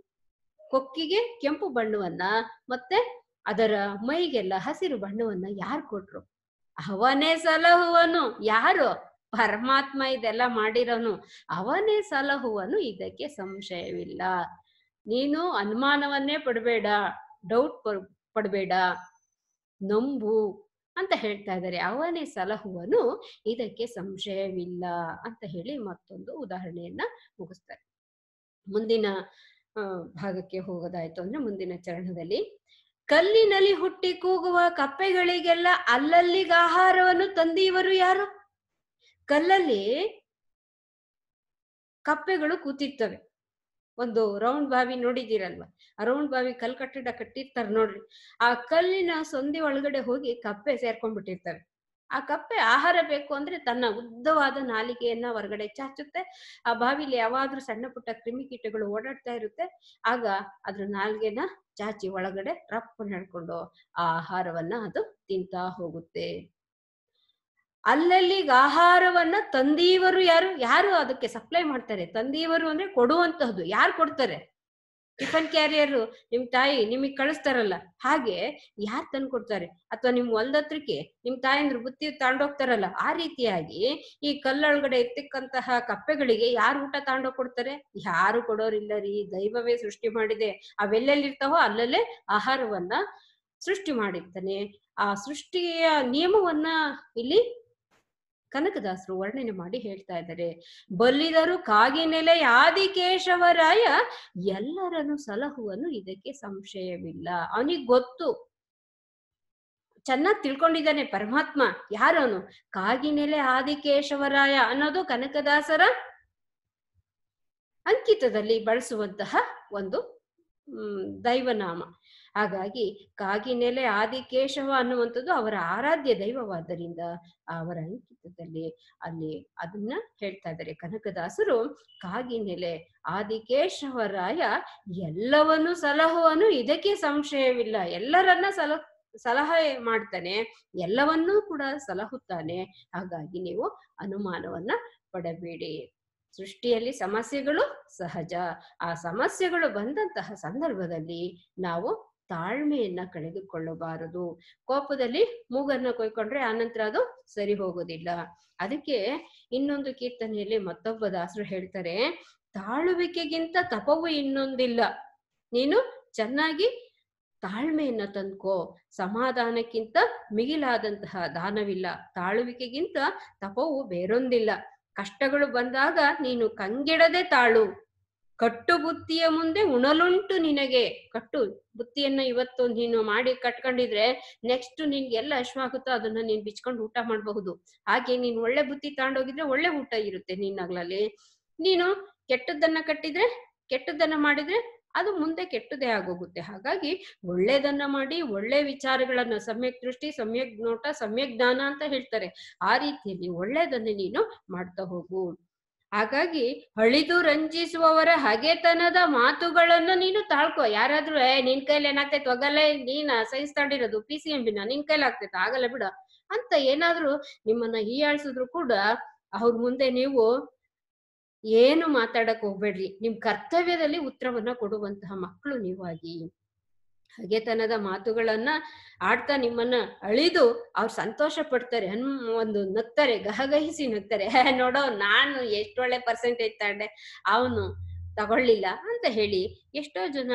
ಕೊಕ್ಕಿಗೆ ಕೆಂಪು ಬಣ್ಣವನ್ನ ಮತ್ತೆ ಅದರ ಮೈಗೆಲ್ಲ ಹಸಿರು ಬಣ್ಣವನ್ನ ಯಾರು ಕೊಟ್ರು ಅವನೇ ಸಲಹುವನು ಯಾರು ಪರಮಾತ್ಮ ಇದೆಲ್ಲ ಮಾಡಿರೋನು ಅವನೇ ಸಲಹುವನು ಇದಕ್ಕೆ ಸಂಶಯವಿಲ್ಲ ನೀನು ಅನುಮಾನವನ್ನೇ ಪಡಬೇಡ ಡೌಟ್ ಪಡಬೇಡ ನಂಬು ಅಂತ ಹೇಳ್ತಾ ಇದ್ದಾರೆ ಅವನೇ ಸಲಹುವನು ಇದಕ್ಕೆ ಸಂಶಯವಿಲ್ಲ ಅಂತ ಹೇಳಿ ಮತ್ತೊಂದು ಉದಾಹರಣೆಯನ್ನ ಮುಗಿಸ್ತಾರೆ ಮುಂದಿನ ಭಾಗಕ್ಕೆ ಹೋಗೋದಾಯ್ತು ಅಂದ್ರೆ ಮುಂದಿನ ಚರಣದಲ್ಲಿ ಕಲ್ಲಿನಲ್ಲಿ ಹುಟ್ಟಿ ಕೂಗುವ ಕಪ್ಪೆಗಳಿಗೆಲ್ಲ ಅಲ್ಲಲ್ಲಿಗೆ ಆಹಾರವನ್ನು ತಂದಿವರು ಯಾರು ಕಲ್ಲಲ್ಲಿ ಕಪ್ಪೆಗಳು ಕೂತಿರ್ತವೆ ಒಂದು ರೌಂಡ್ ಬಾವಿ ನೋಡಿದಿರಲ್ವಾ ಆ ರೌಂಡ್ ಬಾವಿ ಕಲ್ ಕಟ್ಟಡ ಕಟ್ಟಿರ್ತಾರೆ ನೋಡ್ರಿ ಆ ಕಲ್ಲಿನ ಸೊಂದಿ ಒಳಗಡೆ ಹೋಗಿ ಕಪ್ಪೆ ಸೇರ್ಕೊಂಡ್ಬಿಟ್ಟಿರ್ತಾರೆ ಆ ಕಪ್ಪೆ ಆಹಾರ ಬೇಕು ಅಂದ್ರೆ ತನ್ನ ಉದ್ದವಾದ ನಾಲಿಗೆಯನ್ನ ಹೊರಗಡೆ ಚಾಚುತ್ತೆ ಆ ಬಾವಿಲಿ ಯಾವಾದ್ರೂ ಸಣ್ಣ ಪುಟ್ಟ ಕ್ರಿಮಿಕೀಟಗಳು ಓಡಾಡ್ತಾ ಇರುತ್ತೆ ಆಗ ಅದ್ರ ನಾಲ್ಗೆನ ಚಾಚಿ ಒಳಗಡೆ ರಪ್ಪ ನಡ್ಕೊಂಡು ಆ ಆಹಾರವನ್ನ ಅದು ತಿಂತಾ ಹೋಗುತ್ತೆ ಅಲ್ಲಲ್ಲಿಗೆ ಆಹಾರವನ್ನ ತಂದೀವರು ಯಾರು ಯಾರು ಅದಕ್ಕೆ ಸಪ್ಲೈ ಮಾಡ್ತಾರೆ ತಂದೀವರು ಅಂದ್ರೆ ಕೊಡುವಂತಹದ್ದು ಯಾರು ಕೊಡ್ತಾರೆ ಟಿಫನ್ ಕ್ಯಾರಿಯರ್ ನಿಮ್ ತಾಯಿ ನಿಮಗ್ ಕಳಿಸ್ತಾರಲ್ಲ ಹಾಗೆ ಯಾರು ತಂದು ಕೊಡ್ತಾರೆ ಅಥವಾ ನಿಮ್ ಒಂದತ್ರಕ್ಕೆ ನಿಮ್ ತಾಯಿಂದ್ರು ಬುತ್ತಿ ತಾಂಡೋಗ್ತಾರಲ್ಲ ಆ ರೀತಿಯಾಗಿ ಈ ಕಲ್ಲೊಳಗಡೆ ಇರ್ತಕ್ಕಂತಹ ಕಪ್ಪೆಗಳಿಗೆ ಯಾರು ಊಟ ತಾಂಡೋಗ್ ಕೊಡ್ತಾರೆ ಯಾರು ಕೊಡೋರಿಲ್ಲ ರೀ ದೈವವೇ ಸೃಷ್ಟಿ ಮಾಡಿದೆ ಇರ್ತಾವೋ ಅಲ್ಲಲ್ಲೇ ಆಹಾರವನ್ನ ಸೃಷ್ಟಿ ಮಾಡಿರ್ತಾನೆ ಆ ಸೃಷ್ಟಿಯ ನಿಯಮವನ್ನ ಇಲ್ಲಿ ಕನಕದಾಸರು ವರ್ಣನೆ ಮಾಡಿ ಹೇಳ್ತಾ ಇದ್ದಾರೆ ಬಲ್ಲಿದರು ಕಾಗಿನೆಲೆ ಆದಿಕೇಶವರಾಯ ಕೇಶವರಾಯ ಎಲ್ಲರನ್ನು ಸಲಹುವನು ಇದಕ್ಕೆ ಸಂಶಯವಿಲ್ಲ ಅವನಿಗೆ ಗೊತ್ತು ಚೆನ್ನಾಗಿ ತಿಳ್ಕೊಂಡಿದ್ದಾನೆ ಪರಮಾತ್ಮ ಯಾರವನು ಕಾಗಿನೆಲೆ ಆದಿಕೇಶವರಾಯ ಅನ್ನೋದು ಕನಕದಾಸರ ಅಂಕಿತದಲ್ಲಿ ಬಳಸುವಂತಹ ಒಂದು ದೈವನಾಮ ಹಾಗಾಗಿ ಕಾಗಿನೆಲೆ ಆದಿಕೇಶವ ಅನ್ನುವಂಥದ್ದು ಅವರ ಆರಾಧ್ಯ ದೈವವಾದ್ದರಿಂದ ಅವರ ಅಂಕಿತದಲ್ಲಿ ಅಲ್ಲಿ ಅದನ್ನ ಹೇಳ್ತಾ ಇದ್ದಾರೆ ಕನಕದಾಸರು ಕಾಗಿನೆಲೆ ಆದಿಕೇಶವರಾಯ ಎಲ್ಲವನ್ನು ಸಲಹುವನು ಇದಕ್ಕೆ ಸಂಶಯವಿಲ್ಲ ಎಲ್ಲರನ್ನ ಸಲ ಸಲಹೆ ಮಾಡ್ತಾನೆ ಎಲ್ಲವನ್ನೂ ಕೂಡ ಸಲಹುತ್ತಾನೆ ಹಾಗಾಗಿ ನೀವು ಅನುಮಾನವನ್ನ ಪಡಬೇಡಿ ಸೃಷ್ಟಿಯಲ್ಲಿ ಸಮಸ್ಯೆಗಳು ಸಹಜ ಆ ಸಮಸ್ಯೆಗಳು ಬಂದಂತಹ ಸಂದರ್ಭದಲ್ಲಿ ನಾವು ತಾಳ್ಮೆಯನ್ನ ಕಳೆದುಕೊಳ್ಳಬಾರದು ಕೋಪದಲ್ಲಿ ಮೂಗನ್ನ ಕೊಯ್ಕೊಂಡ್ರೆ ಆನಂತರ ಅದು ಸರಿ ಹೋಗೋದಿಲ್ಲ ಅದಕ್ಕೆ ಇನ್ನೊಂದು ಕೀರ್ತನೆಯಲ್ಲಿ ಮತ್ತೊಬ್ಬ ದಾಸರು ಹೇಳ್ತಾರೆ ತಾಳುವಿಕೆಗಿಂತ ತಪವು ಇನ್ನೊಂದಿಲ್ಲ ನೀನು ಚೆನ್ನಾಗಿ ತಾಳ್ಮೆಯನ್ನ ತಂದ್ಕೋ ಸಮಾಧಾನಕ್ಕಿಂತ ಮಿಗಿಲಾದಂತಹ ದಾನವಿಲ್ಲ ತಾಳುವಿಕೆಗಿಂತ ತಪವು ಬೇರೊಂದಿಲ್ಲ ಕಷ್ಟಗಳು ಬಂದಾಗ ನೀನು ಕಂಗೆಡದೆ ತಾಳು ಕಟ್ಟು ಬುತ್ತಿಯ ಮುಂದೆ ಉಣಲುಂಟು ನಿನಗೆ ಕಟ್ಟು ಬುತ್ತಿಯನ್ನ ಇವತ್ತು ನೀನು ಮಾಡಿ ಕಟ್ಕೊಂಡಿದ್ರೆ ನೆಕ್ಸ್ಟ್ ನಿನ್ಗೆ ಎಲ್ಲ ಅಶ್ವಾಗುತ್ತೋ ಅದನ್ನ ನೀನ್ ಬಿಚ್ಕೊಂಡು ಊಟ ಮಾಡಬಹುದು ಹಾಗೆ ನೀನ್ ಒಳ್ಳೆ ಬುತ್ತಿ ತಗೊಂಡೋಗಿದ್ರೆ ಒಳ್ಳೆ ಊಟ ಇರುತ್ತೆ ನಿನ್ನಗ್ಲಲ್ಲಿ ನೀನು ಕೆಟ್ಟದ್ದನ್ನ ಕಟ್ಟಿದ್ರೆ ಕೆಟ್ಟದ್ದನ್ನ ಮಾಡಿದ್ರೆ ಅದು ಮುಂದೆ ಕೆಟ್ಟದೇ ಆಗೋಗುತ್ತೆ ಹಾಗಾಗಿ ಒಳ್ಳೇದನ್ನ ಮಾಡಿ ಒಳ್ಳೆ ವಿಚಾರಗಳನ್ನ ಸಮ್ಯಕ್ ದೃಷ್ಟಿ ಸಮ್ಯಕ್ ನೋಟ ಸಮ್ಯಕ್ ಜ್ಞಾನ ಅಂತ ಹೇಳ್ತಾರೆ ಆ ರೀತಿಯಲ್ಲಿ ಒಳ್ಳೇದನ್ನ ನೀನು ಮಾಡ್ತಾ ಹೋಗು ಹಾಗಾಗಿ ಹಳಿದು ರಂಜಿಸುವವರ ಹಗೆತನದ ಮಾತುಗಳನ್ನ ನೀನು ತಾಳ್ಕೊ ಯಾರಾದ್ರೂ ಏ ನಿನ್ ಕೈಲಿ ಏನಾಗ್ತೈತೆ ಒಗಲೇ ನೀನ್ ತಾಂಡಿರೋದು ಪಿ ಸಿ ಎಂ ನಿನ್ ಕೈಲಿ ಆಗ್ತೈತೆ ಆಗಲ್ಲ ಬಿಡ ಅಂತ ಏನಾದ್ರೂ ನಿಮ್ಮನ್ನ ಹೀಯಾಳ್ಸಿದ್ರು ಕೂಡ ಅವ್ರ ಮುಂದೆ ನೀವು ಏನು ಮಾತಾಡಕ್ ಹೋಗ್ಬೇಡ್ರಿ ನಿಮ್ ಕರ್ತವ್ಯದಲ್ಲಿ ಉತ್ತರವನ್ನ ಕೊಡುವಂತಹ ಮಕ್ಕಳು ನೀವಾಗಿ ಹಗೆತನದ ಮಾತುಗಳನ್ನ ಆಡ್ತಾ ನಿಮ್ಮನ್ನ ಅಳಿದು ಅವ್ರು ಸಂತೋಷ ಪಡ್ತಾರೆ ಹನ್ ಒಂದು ನಗ್ತಾರೆ ಗಹಗಹಿಸಿ ನಗ್ತಾರೆ ನೋಡೋ ನಾನು ಎಷ್ಟೊಳ್ಳೆ ಪರ್ಸೆಂಟೇಜ್ ತಗೊಂಡೆ ಅವನು ತಗೊಳ್ಳಿಲ್ಲ ಅಂತ ಹೇಳಿ ಎಷ್ಟೋ ಜನ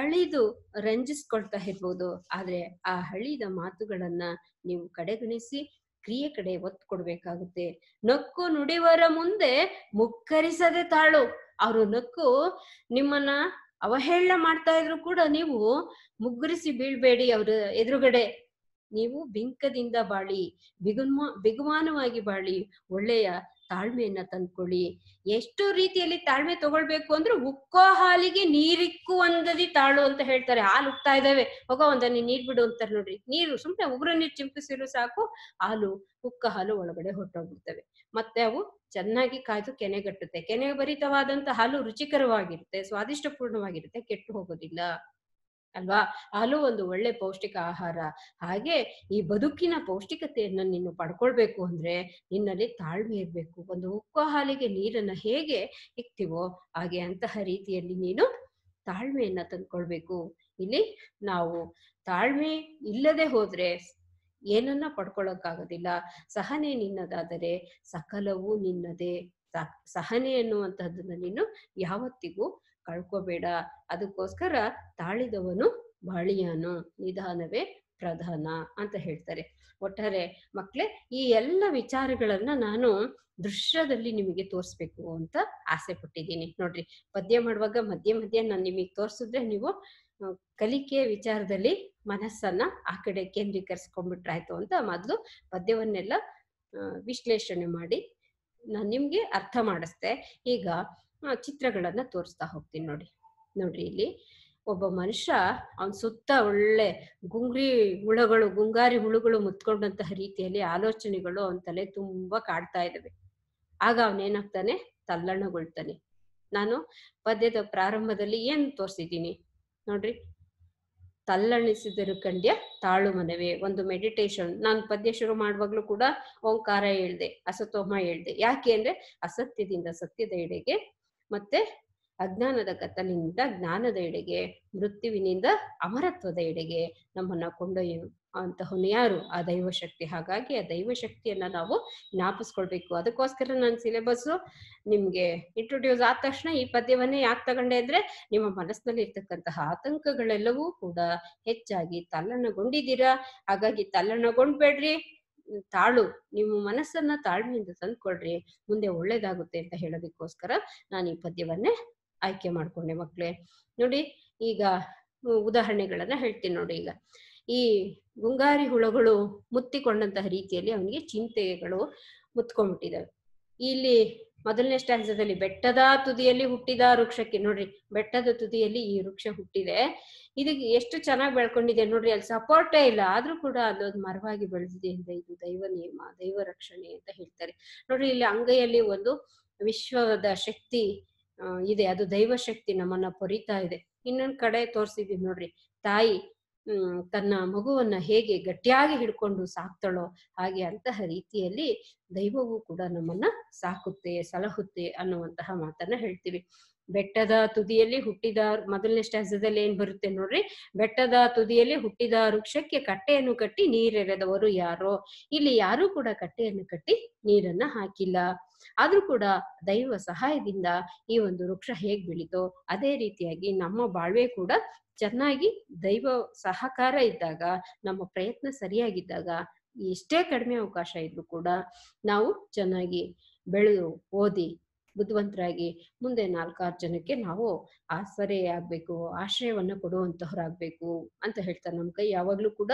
ಅಳಿದು ರಂಜಿಸ್ಕೊಳ್ತಾ ಇರ್ಬೋದು ಆದ್ರೆ ಆ ಅಳಿದ ಮಾತುಗಳನ್ನ ನೀವು ಕಡೆಗಣಿಸಿ ಕ್ರಿಯೆ ಕಡೆ ಒತ್ತು ಕೊಡ್ಬೇಕಾಗುತ್ತೆ ನಕ್ಕು ನುಡಿವರ ಮುಂದೆ ಮುಕ್ಕರಿಸದೆ ತಾಳು ಅವರು ನಕ್ಕು ನಿಮ್ಮನ್ನ ಅವಹೇಳನ ಮಾಡ್ತಾ ಇದ್ರು ಕೂಡ ನೀವು ಮುಗ್ಗರಿಸಿ ಬೀಳ್ಬೇಡಿ ಅವ್ರ ಎದುರುಗಡೆ ನೀವು ಬಿಂಕದಿಂದ ಬಾಳಿ ಬಿಗುಮ ಬಿಗುಮಾನವಾಗಿ ಬಾಳಿ ಒಳ್ಳೆಯ ತಾಳ್ಮೆಯನ್ನ ತಂದ್ಕೊಳ್ಳಿ ಎಷ್ಟು ರೀತಿಯಲ್ಲಿ ತಾಳ್ಮೆ ತಗೊಳ್ಬೇಕು ಅಂದ್ರೆ ಉಕ್ಕೋ ಹಾಲಿಗೆ ನೀರಿಕ್ಕು ಒಂದದಿ ತಾಳು ಅಂತ ಹೇಳ್ತಾರೆ ಹಾಲು ಉಕ್ತಾ ಇದ್ದಾವೆ ಹೋಗೋ ಒಂದನಿ ನೀರ್ ಬಿಡು ಅಂತಾರೆ ನೋಡ್ರಿ ನೀರು ಸುಮ್ನೆ ಉಗ್ರ ನೀರು ಚಿಮ್ಕಿಸಿರು ಸಾಕು ಹಾಲು ಉಕ್ಕ ಹಾಲು ಒಳಗಡೆ ಹೊರಟೋಗ್ಬಿಡ್ತವೆ ಮತ್ತೆ ಅವು ಚೆನ್ನಾಗಿ ಕಾಯ್ದು ಕೆನೆಗಟ್ಟುತ್ತೆ ಕೆನೆ ಭರಿತವಾದಂತ ಹಾಲು ರುಚಿಕರವಾಗಿರುತ್ತೆ ಸ್ವಾದಿಷ್ಟಪೂರ್ಣವಾಗಿರುತ್ತೆ ಕೆಟ್ಟು ಹೋಗೋದಿಲ್ಲ ಅಲ್ವಾ ಹಾಲು ಒಂದು ಒಳ್ಳೆ ಪೌಷ್ಟಿಕ ಆಹಾರ ಹಾಗೆ ಈ ಬದುಕಿನ ಪೌಷ್ಟಿಕತೆಯನ್ನು ನೀನು ಪಡ್ಕೊಳ್ಬೇಕು ಅಂದ್ರೆ ನಿನ್ನಲ್ಲಿ ತಾಳ್ಮೆ ಇರಬೇಕು ಒಂದು ಉಕ್ಕ ಹಾಲಿಗೆ ನೀರನ್ನ ಹೇಗೆ ಇಕ್ತಿವೋ ಹಾಗೆ ಅಂತಹ ರೀತಿಯಲ್ಲಿ ನೀನು ತಾಳ್ಮೆಯನ್ನ ತಂದ್ಕೊಳ್ಬೇಕು ಇಲ್ಲಿ ನಾವು ತಾಳ್ಮೆ ಇಲ್ಲದೆ ಹೋದ್ರೆ ಏನನ್ನ ಆಗೋದಿಲ್ಲ ಸಹನೆ ನಿನ್ನದಾದರೆ ಸಕಲವು ನಿನ್ನದೇ ಸಹನೆ ಅನ್ನುವಂತಹದನ್ನ ನೀನು ಯಾವತ್ತಿಗೂ ಕಳ್ಕೋಬೇಡ ಅದಕ್ಕೋಸ್ಕರ ತಾಳಿದವನು ಬಾಳಿಯನು ನಿಧಾನವೇ ಪ್ರಧಾನ ಅಂತ ಹೇಳ್ತಾರೆ ಒಟ್ಟಾರೆ ಮಕ್ಳೇ ಈ ಎಲ್ಲ ವಿಚಾರಗಳನ್ನ ನಾನು ದೃಶ್ಯದಲ್ಲಿ ನಿಮಗೆ ತೋರ್ಸ್ಬೇಕು ಅಂತ ಆಸೆ ಪಟ್ಟಿದ್ದೀನಿ ನೋಡ್ರಿ ಪದ್ಯ ಮಾಡುವಾಗ ಮಧ್ಯೆ ಮಧ್ಯೆ ನಾನು ನಿಮಗೆ ತೋರಿಸಿದ್ರೆ ನೀವು ಕಲಿಕೆಯ ವಿಚಾರದಲ್ಲಿ ಮನಸ್ಸನ್ನ ಆ ಕಡೆ ಕೇಂದ್ರೀಕರಿಸ್ಕೊಂಡ್ಬಿಟ್ರಾಯ್ತು ಅಂತ ಮೊದಲು ಪದ್ಯವನ್ನೆಲ್ಲ ವಿಶ್ಲೇಷಣೆ ಮಾಡಿ ನಾನು ನಿಮ್ಗೆ ಅರ್ಥ ಮಾಡಿಸ್ದೆ ಈಗ ಚಿತ್ರಗಳನ್ನ ತೋರಿಸ್ತಾ ಹೋಗ್ತೀನಿ ನೋಡಿ ನೋಡ್ರಿ ಇಲ್ಲಿ ಒಬ್ಬ ಮನುಷ್ಯ ಅವನ್ ಸುತ್ತ ಒಳ್ಳೆ ಗುಂಗ್ರಿ ಹುಳಗಳು ಗುಂಗಾರಿ ಹುಳುಗಳು ಮುತ್ಕೊಂಡಂತಹ ರೀತಿಯಲ್ಲಿ ಆಲೋಚನೆಗಳು ಅವನ ತಲೆ ತುಂಬಾ ಕಾಡ್ತಾ ಇದ್ದಾವೆ ಆಗ ಅವನೇನಾಗ್ತಾನೆ ತಲ್ಲಣಗೊಳ್ತಾನೆ ನಾನು ಪದ್ಯದ ಪ್ರಾರಂಭದಲ್ಲಿ ಏನ್ ತೋರ್ಸಿದ್ದೀನಿ ನೋಡ್ರಿ ತಲ್ಲಣಿಸಿದರು ಕಂಡ್ಯ ತಾಳು ಮನವೇ ಒಂದು ಮೆಡಿಟೇಷನ್ ನಾನು ಪದ್ಯ ಶುರು ಮಾಡುವಾಗ್ಲೂ ಕೂಡ ಓಂಕಾರ ಹೇಳ್ದೆ ಅಸತೋಮ ಹೇಳ್ದೆ ಯಾಕೆ ಅಂದ್ರೆ ಅಸತ್ಯದಿಂದ ಸತ್ಯದ ಎಡೆಗೆ ಮತ್ತೆ ಅಜ್ಞಾನದ ಕತ್ತಲಿನಿಂದ ಜ್ಞಾನದ ಎಡೆಗೆ ಮೃತ್ಯುವಿನಿಂದ ಅಮರತ್ವದ ಎಡೆಗೆ ನಮ್ಮನ್ನ ಕೊಂಡೊಯ್ಯು ಅಂತಹನು ಯಾರು ಆ ದೈವಶಕ್ತಿ ಹಾಗಾಗಿ ಆ ದೈವಶಕ್ತಿಯನ್ನ ನಾವು ಜ್ಞಾಪಿಸ್ಕೊಳ್ಬೇಕು ಅದಕ್ಕೋಸ್ಕರ ನನ್ನ ಸಿಲೆಬಸ್ ನಿಮ್ಗೆ ಇಂಟ್ರೊಡ್ಯೂಸ್ ಆದ ತಕ್ಷಣ ಈ ಪದ್ಯವನ್ನೇ ಯಾಕೆ ತಗೊಂಡೆ ಅಂದ್ರೆ ನಿಮ್ಮ ಮನಸ್ಸಿನಲ್ಲಿ ಇರ್ತಕ್ಕಂತಹ ಆತಂಕಗಳೆಲ್ಲವೂ ಕೂಡ ಹೆಚ್ಚಾಗಿ ತಲ್ಲಣಗೊಂಡಿದ್ದೀರಾ ಹಾಗಾಗಿ ತಲ್ಲಣಗೊಂಡ್ಬೇಡ್ರಿ ತಾಳು ನಿಮ್ಮ ಮನಸ್ಸನ್ನ ತಾಳ್ಮೆಯಿಂದ ತಂದ್ಕೊಳ್ರಿ ಮುಂದೆ ಒಳ್ಳೇದಾಗುತ್ತೆ ಅಂತ ಹೇಳೋದಕ್ಕೋಸ್ಕರ ನಾನು ಈ ಪದ್ಯವನ್ನೇ ಆಯ್ಕೆ ಮಾಡ್ಕೊಂಡೆ ಮಕ್ಕಳೇ ನೋಡಿ ಈಗ ಉದಾಹರಣೆಗಳನ್ನ ಹೇಳ್ತೀನಿ ನೋಡಿ ಈಗ ಈ ಗುಂಗಾರಿ ಹುಳಗಳು ಮುತ್ತಿಕೊಂಡಂತಹ ರೀತಿಯಲ್ಲಿ ಅವನಿಗೆ ಚಿಂತೆಗಳು ಮುತ್ಕೊಂಡ್ಬಿಟ್ಟಿದ್ದಾವೆ ಇಲ್ಲಿ ಮೊದಲನೇ ಸ್ಟ್ಯಾನ್ಸದಲ್ಲಿ ಬೆಟ್ಟದ ತುದಿಯಲ್ಲಿ ಹುಟ್ಟಿದ ವೃಕ್ಷಕ್ಕೆ ನೋಡ್ರಿ ಬೆಟ್ಟದ ತುದಿಯಲ್ಲಿ ಈ ವೃಕ್ಷ ಹುಟ್ಟಿದೆ ಇದಕ್ಕೆ ಎಷ್ಟು ಚೆನ್ನಾಗಿ ಬೆಳ್ಕೊಂಡಿದೆ ನೋಡ್ರಿ ಅಲ್ಲಿ ಸಪೋರ್ಟೇ ಇಲ್ಲ ಆದ್ರೂ ಕೂಡ ಅದು ಮರವಾಗಿ ಬೆಳೆದಿದೆ ಅಂತ ಇದು ದೈವ ನಿಯಮ ದೈವ ರಕ್ಷಣೆ ಅಂತ ಹೇಳ್ತಾರೆ ನೋಡ್ರಿ ಇಲ್ಲಿ ಅಂಗೈಯಲ್ಲಿ ಒಂದು ವಿಶ್ವದ ಶಕ್ತಿ ಇದೆ ಅದು ದೈವ ಶಕ್ತಿ ನಮ್ಮನ್ನ ಪೊರಿತಾ ಇದೆ ಇನ್ನೊಂದ್ ಕಡೆ ತೋರ್ಸಿದ್ವಿ ನೋಡ್ರಿ ತಾಯಿ ತನ್ನ ಮಗುವನ್ನ ಹೇಗೆ ಗಟ್ಟಿಯಾಗಿ ಹಿಡ್ಕೊಂಡು ಸಾಕ್ತಾಳೋ ಹಾಗೆ ಅಂತಹ ರೀತಿಯಲ್ಲಿ ದೈವವು ಕೂಡ ನಮ್ಮನ್ನ ಸಾಕುತ್ತೆ ಸಲಹುತ್ತೆ ಅನ್ನುವಂತಹ ಮಾತನ್ನ ಹೇಳ್ತೀವಿ ಬೆಟ್ಟದ ತುದಿಯಲ್ಲಿ ಹುಟ್ಟಿದ ಮೊದಲನೇ ಸ್ಟಾಸದಲ್ಲಿ ಏನ್ ಬರುತ್ತೆ ನೋಡ್ರಿ ಬೆಟ್ಟದ ತುದಿಯಲ್ಲಿ ಹುಟ್ಟಿದ ವೃಕ್ಷಕ್ಕೆ ಕಟ್ಟೆಯನ್ನು ಕಟ್ಟಿ ನೀರೆರೆದವರು ಯಾರೋ ಇಲ್ಲಿ ಯಾರು ಕೂಡ ಕಟ್ಟೆಯನ್ನು ಕಟ್ಟಿ ನೀರನ್ನ ಹಾಕಿಲ್ಲ ಆದ್ರೂ ಕೂಡ ದೈವ ಸಹಾಯದಿಂದ ಈ ಒಂದು ವೃಕ್ಷ ಹೇಗ್ ಬೆಳೀತು ಅದೇ ರೀತಿಯಾಗಿ ನಮ್ಮ ಬಾಳ್ವೆ ಕೂಡ ಚೆನ್ನಾಗಿ ದೈವ ಸಹಕಾರ ಇದ್ದಾಗ ನಮ್ಮ ಪ್ರಯತ್ನ ಸರಿಯಾಗಿದ್ದಾಗ ಎಷ್ಟೇ ಕಡಿಮೆ ಅವಕಾಶ ಇದ್ರು ಕೂಡ ನಾವು ಚೆನ್ನಾಗಿ ಬೆಳೆದು ಓದಿ ಬುದ್ಧಿವಂತರಾಗಿ ಮುಂದೆ ನಾಲ್ಕಾರು ಜನಕ್ಕೆ ನಾವು ಆಸರೆ ಆಗ್ಬೇಕು ಆಶ್ರಯವನ್ನ ಕೊಡುವಂತಹವ್ರಾಗ್ಬೇಕು ಅಂತ ಹೇಳ್ತಾರೆ ನಮ್ಮ ಕೈ ಯಾವಾಗ್ಲೂ ಕೂಡ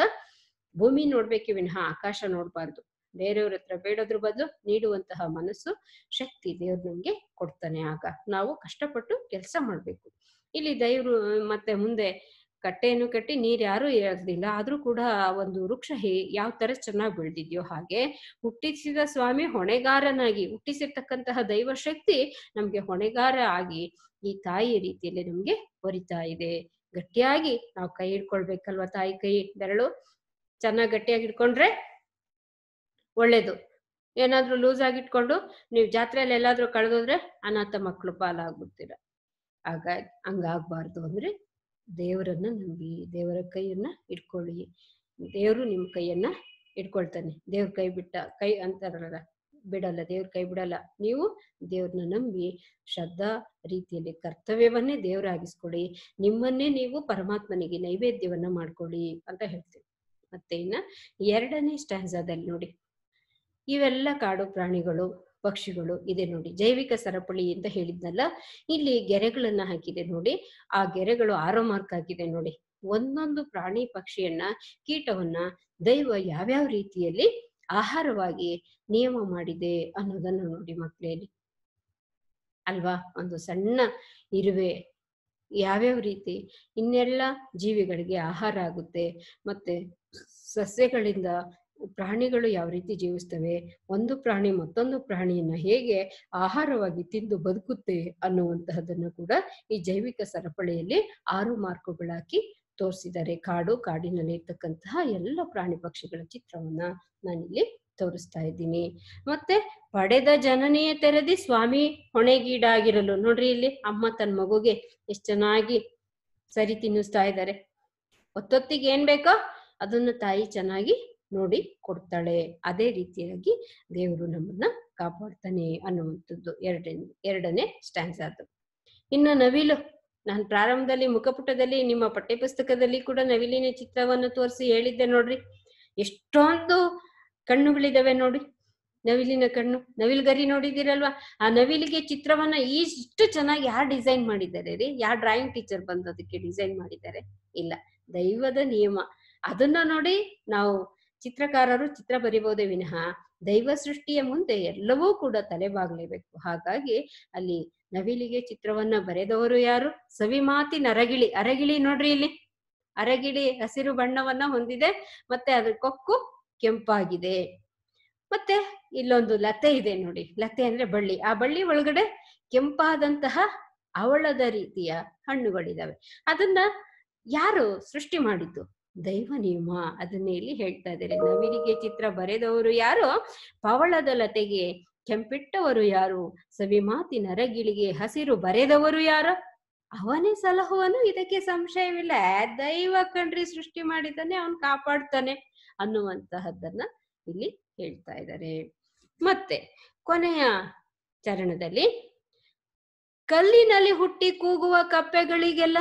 ಭೂಮಿ ನೋಡ್ಬೇಕು ವಿನಃ ಆಕಾಶ ನೋಡ್ಬಾರ್ದು ಬೇರೆಯವ್ರ ಹತ್ರ ಬೇಡೋದ್ರ ಬದಲು ನೀಡುವಂತಹ ಮನಸ್ಸು ಶಕ್ತಿ ದೇವ್ರು ನಮ್ಗೆ ಕೊಡ್ತಾನೆ ಆಗ ನಾವು ಕಷ್ಟಪಟ್ಟು ಕೆಲಸ ಮಾಡ್ಬೇಕು ಇಲ್ಲಿ ದೈವ್ರು ಮತ್ತೆ ಮುಂದೆ ಕಟ್ಟೆಯನ್ನು ಕಟ್ಟಿ ನೀರ್ ಯಾರು ಇರೋದಿಲ್ಲ ಆದ್ರೂ ಕೂಡ ಒಂದು ವೃಕ್ಷ ಹೇ ಯಾವ ತರ ಚೆನ್ನಾಗಿ ಬೆಳ್ದಿದ್ಯೋ ಹಾಗೆ ಹುಟ್ಟಿಸಿದ ಸ್ವಾಮಿ ಹೊಣೆಗಾರನಾಗಿ ಹುಟ್ಟಿಸಿರ್ತಕ್ಕಂತಹ ದೈವ ಶಕ್ತಿ ನಮ್ಗೆ ಹೊಣೆಗಾರ ಆಗಿ ಈ ತಾಯಿ ರೀತಿಯಲ್ಲಿ ನಮ್ಗೆ ಒರಿತಾ ಇದೆ ಗಟ್ಟಿಯಾಗಿ ನಾವು ಕೈ ಇಡ್ಕೊಳ್ಬೇಕಲ್ವ ತಾಯಿ ಕೈ ಬೆರಳು ಚೆನ್ನಾಗಿ ಗಟ್ಟಿಯಾಗಿ ಇಟ್ಕೊಂಡ್ರೆ ಒಳ್ಳೇದು ಏನಾದ್ರೂ ಲೂಸ್ ಆಗಿಟ್ಕೊಂಡು ಇಟ್ಕೊಂಡು ನೀವು ಜಾತ್ರೆಯಲ್ಲಿ ಎಲ್ಲಾದ್ರೂ ಕಳೆದೋದ್ರೆ ಅನಾಥ ಮಕ್ಕಳು ಪಾಲಾಗ್ಬಿಡ್ತೀರ ಹಾಗಾಗಿ ಹಂಗಾಗ್ಬಾರ್ದು ಅಂದ್ರೆ ದೇವರನ್ನ ನಂಬಿ ದೇವರ ಕೈಯನ್ನ ಇಟ್ಕೊಳ್ಳಿ ದೇವರು ನಿಮ್ಮ ಕೈಯನ್ನ ಇಟ್ಕೊಳ್ತಾನೆ ದೇವ್ರ ಕೈ ಬಿಟ್ಟ ಕೈ ಅಂತಾರಲ್ಲ ಬಿಡಲ್ಲ ದೇವ್ರ ಕೈ ಬಿಡಲ್ಲ ನೀವು ದೇವ್ರನ್ನ ನಂಬಿ ಶ್ರದ್ಧಾ ರೀತಿಯಲ್ಲಿ ಕರ್ತವ್ಯವನ್ನೇ ದೇವರಾಗಿಸ್ಕೊಳ್ಳಿ ನಿಮ್ಮನ್ನೇ ನೀವು ಪರಮಾತ್ಮನಿಗೆ ನೈವೇದ್ಯವನ್ನ ಮಾಡ್ಕೊಳ್ಳಿ ಅಂತ ಹೇಳ್ತೀವಿ ಮತ್ತೆ ಇನ್ನ ಎರಡನೇ ಸ್ಟ್ಯಾನ್ಸಾದಲ್ಲಿ ನೋಡಿ ಇವೆಲ್ಲ ಕಾಡು ಪ್ರಾಣಿಗಳು ಪಕ್ಷಿಗಳು ಇದೆ ನೋಡಿ ಜೈವಿಕ ಸರಪಳಿ ಅಂತ ಹೇಳಿದ್ನಲ್ಲ ಇಲ್ಲಿ ಗೆರೆಗಳನ್ನ ಹಾಕಿದೆ ನೋಡಿ ಆ ಗೆರೆಗಳು ಆರೋ ಮಾರ್ಕ್ ಆಗಿದೆ ನೋಡಿ ಒಂದೊಂದು ಪ್ರಾಣಿ ಪಕ್ಷಿಯನ್ನ ಕೀಟವನ್ನ ದೈವ ಯಾವ್ಯಾವ ರೀತಿಯಲ್ಲಿ ಆಹಾರವಾಗಿ ನಿಯಮ ಮಾಡಿದೆ ಅನ್ನೋದನ್ನ ನೋಡಿ ಮಕ್ಕಳಲ್ಲಿ ಅಲ್ವಾ ಒಂದು ಸಣ್ಣ ಇರುವೆ ಯಾವ್ಯಾವ ರೀತಿ ಇನ್ನೆಲ್ಲ ಜೀವಿಗಳಿಗೆ ಆಹಾರ ಆಗುತ್ತೆ ಮತ್ತೆ ಸಸ್ಯಗಳಿಂದ ಪ್ರಾಣಿಗಳು ಯಾವ ರೀತಿ ಜೀವಿಸ್ತವೆ ಒಂದು ಪ್ರಾಣಿ ಮತ್ತೊಂದು ಪ್ರಾಣಿಯನ್ನ ಹೇಗೆ ಆಹಾರವಾಗಿ ತಿಂದು ಬದುಕುತ್ತೆ ಅನ್ನುವಂತಹದನ್ನು ಕೂಡ ಈ ಜೈವಿಕ ಸರಪಳಿಯಲ್ಲಿ ಆರು ಮಾರ್ಕುಗಳಾಕಿ ತೋರಿಸಿದ್ದಾರೆ ಕಾಡು ಕಾಡಿನಲ್ಲಿ ಇರ್ತಕ್ಕಂತಹ ಎಲ್ಲ ಪ್ರಾಣಿ ಪಕ್ಷಿಗಳ ಚಿತ್ರವನ್ನ ನಾನಿಲ್ಲಿ ತೋರಿಸ್ತಾ ಇದ್ದೀನಿ ಮತ್ತೆ ಪಡೆದ ಜನನೆಯ ತೆರೆದಿ ಸ್ವಾಮಿ ಹೊಣೆಗೀಡಾಗಿರಲು ನೋಡ್ರಿ ಇಲ್ಲಿ ಅಮ್ಮ ತನ್ನ ಮಗುಗೆ ಎಷ್ಟ್ ಚೆನ್ನಾಗಿ ಸರಿ ತಿನ್ನಿಸ್ತಾ ಇದ್ದಾರೆ ಹೊತ್ತೊತ್ತಿಗೆ ಏನ್ ಬೇಕೋ ಅದನ್ನ ತಾಯಿ ಚೆನ್ನಾಗಿ ನೋಡಿ ಕೊಡ್ತಾಳೆ ಅದೇ ರೀತಿಯಾಗಿ ದೇವರು ನಮ್ಮನ್ನ ಕಾಪಾಡ್ತಾನೆ ಅನ್ನುವಂಥದ್ದು ಎರಡನೇ ಎರಡನೇ ಸ್ಟ್ಯಾಂಡ್ಸ್ ಅದು ಇನ್ನು ನವಿಲು ನಾನು ಪ್ರಾರಂಭದಲ್ಲಿ ಮುಖಪುಟದಲ್ಲಿ ನಿಮ್ಮ ಪಠ್ಯಪುಸ್ತಕದಲ್ಲಿ ಕೂಡ ನವಿಲಿನ ಚಿತ್ರವನ್ನು ತೋರಿಸಿ ಹೇಳಿದ್ದೆ ನೋಡ್ರಿ ಎಷ್ಟೊಂದು ಕಣ್ಣುಗಳಿದಾವೆ ನೋಡಿ ನವಿಲಿನ ಕಣ್ಣು ನವಿಲ್ ಗರಿ ನೋಡಿದಿರಲ್ವಾ ಆ ನವಿಲಿಗೆ ಚಿತ್ರವನ್ನ ಇಷ್ಟು ಚೆನ್ನಾಗಿ ಯಾರು ಡಿಸೈನ್ ಮಾಡಿದ್ದಾರೆ ರೀ ಯಾರು ಡ್ರಾಯಿಂಗ್ ಟೀಚರ್ ಬಂದು ಅದಕ್ಕೆ ಡಿಸೈನ್ ಮಾಡಿದ್ದಾರೆ ಇಲ್ಲ ದೈವದ ನಿಯಮ ಅದನ್ನ ನೋಡಿ ನಾವು ಚಿತ್ರಕಾರರು ಚಿತ್ರ ಬರಿಬೋದೇ ವಿನಃ ದೈವ ಸೃಷ್ಟಿಯ ಮುಂದೆ ಎಲ್ಲವೂ ಕೂಡ ತಲೆಬಾಗಲೇಬೇಕು ಹಾಗಾಗಿ ಅಲ್ಲಿ ನವಿಲಿಗೆ ಚಿತ್ರವನ್ನ ಬರೆದವರು ಯಾರು ಸವಿ ನರಗಿಳಿ ಅರಗಿಳಿ ಅರಗಿಳಿ ನೋಡ್ರಿ ಇಲ್ಲಿ ಅರಗಿಳಿ ಹಸಿರು ಬಣ್ಣವನ್ನ ಹೊಂದಿದೆ ಮತ್ತೆ ಅದ್ರ ಕೊಕ್ಕು ಕೆಂಪಾಗಿದೆ ಮತ್ತೆ ಇಲ್ಲೊಂದು ಲತೆ ಇದೆ ನೋಡಿ ಲತೆ ಅಂದ್ರೆ ಬಳ್ಳಿ ಆ ಬಳ್ಳಿ ಒಳಗಡೆ ಕೆಂಪಾದಂತಹ ಅವಳದ ರೀತಿಯ ಹಣ್ಣುಗಳಿದಾವೆ ಅದನ್ನ ಯಾರು ಸೃಷ್ಟಿ ಮಾಡಿದ್ದು ದೈವ ನಿಯಮ ಅದನ್ನೇ ಇಲ್ಲಿ ಹೇಳ್ತಾ ಇದ್ದಾರೆ ನವಿಲಿಗೆ ಚಿತ್ರ ಬರೆದವರು ಯಾರು ಪವಳದ ಲತೆಗೆ ಕೆಂಪಿಟ್ಟವರು ಯಾರು ಸವಿ ನರಗಿಳಿಗೆ ಹಸಿರು ಬರೆದವರು ಯಾರು ಅವನೇ ಸಲಹುವನು ಇದಕ್ಕೆ ಸಂಶಯವಿಲ್ಲ ದೈವ ಕಣ್ರಿ ಸೃಷ್ಟಿ ಮಾಡಿದ್ದಾನೆ ಅವನ್ ಕಾಪಾಡ್ತಾನೆ ಅನ್ನುವಂತಹದ್ದನ್ನ ಇಲ್ಲಿ ಹೇಳ್ತಾ ಇದ್ದಾರೆ ಮತ್ತೆ ಕೊನೆಯ ಚರಣದಲ್ಲಿ ಕಲ್ಲಿನಲ್ಲಿ ಹುಟ್ಟಿ ಕೂಗುವ ಕಪ್ಪೆಗಳಿಗೆಲ್ಲ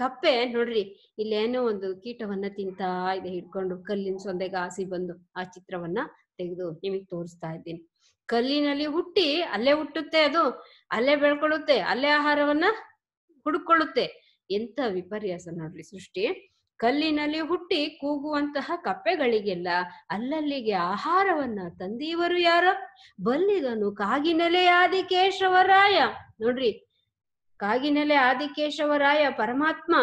ಕಪ್ಪೆ ನೋಡ್ರಿ ಇಲ್ಲೇನೋ ಒಂದು ಕೀಟವನ್ನ ತಿಂತಾ ಇದೆ ಹಿಡ್ಕೊಂಡು ಕಲ್ಲಿನ ಸೊಂದೆಗಾಸಿ ಆಸಿ ಬಂದು ಆ ಚಿತ್ರವನ್ನ ತೆಗೆದು ನಿಮಗ್ ತೋರಿಸ್ತಾ ಇದ್ದೀನಿ ಕಲ್ಲಿನಲ್ಲಿ ಹುಟ್ಟಿ ಅಲ್ಲೇ ಹುಟ್ಟುತ್ತೆ ಅದು ಅಲ್ಲೇ ಬೆಳ್ಕೊಳ್ಳುತ್ತೆ ಅಲ್ಲೇ ಆಹಾರವನ್ನ ಹುಡುಕೊಳ್ಳುತ್ತೆ ಎಂತ ವಿಪರ್ಯಾಸ ನೋಡ್ರಿ ಸೃಷ್ಟಿ ಕಲ್ಲಿನಲ್ಲಿ ಹುಟ್ಟಿ ಕೂಗುವಂತಹ ಕಪ್ಪೆಗಳಿಗೆಲ್ಲ ಅಲ್ಲಲ್ಲಿಗೆ ಆಹಾರವನ್ನ ತಂದೀವರು ಯಾರ ಬಲ್ಲಿದನು ಕಾಗಿನಲೆ ಆದಿ ಕೇಶವರಾಯ ನೋಡ್ರಿ ಕಾಗಿನೆಲೆ ಆದಿಕೇಶವರಾಯ ಪರಮಾತ್ಮ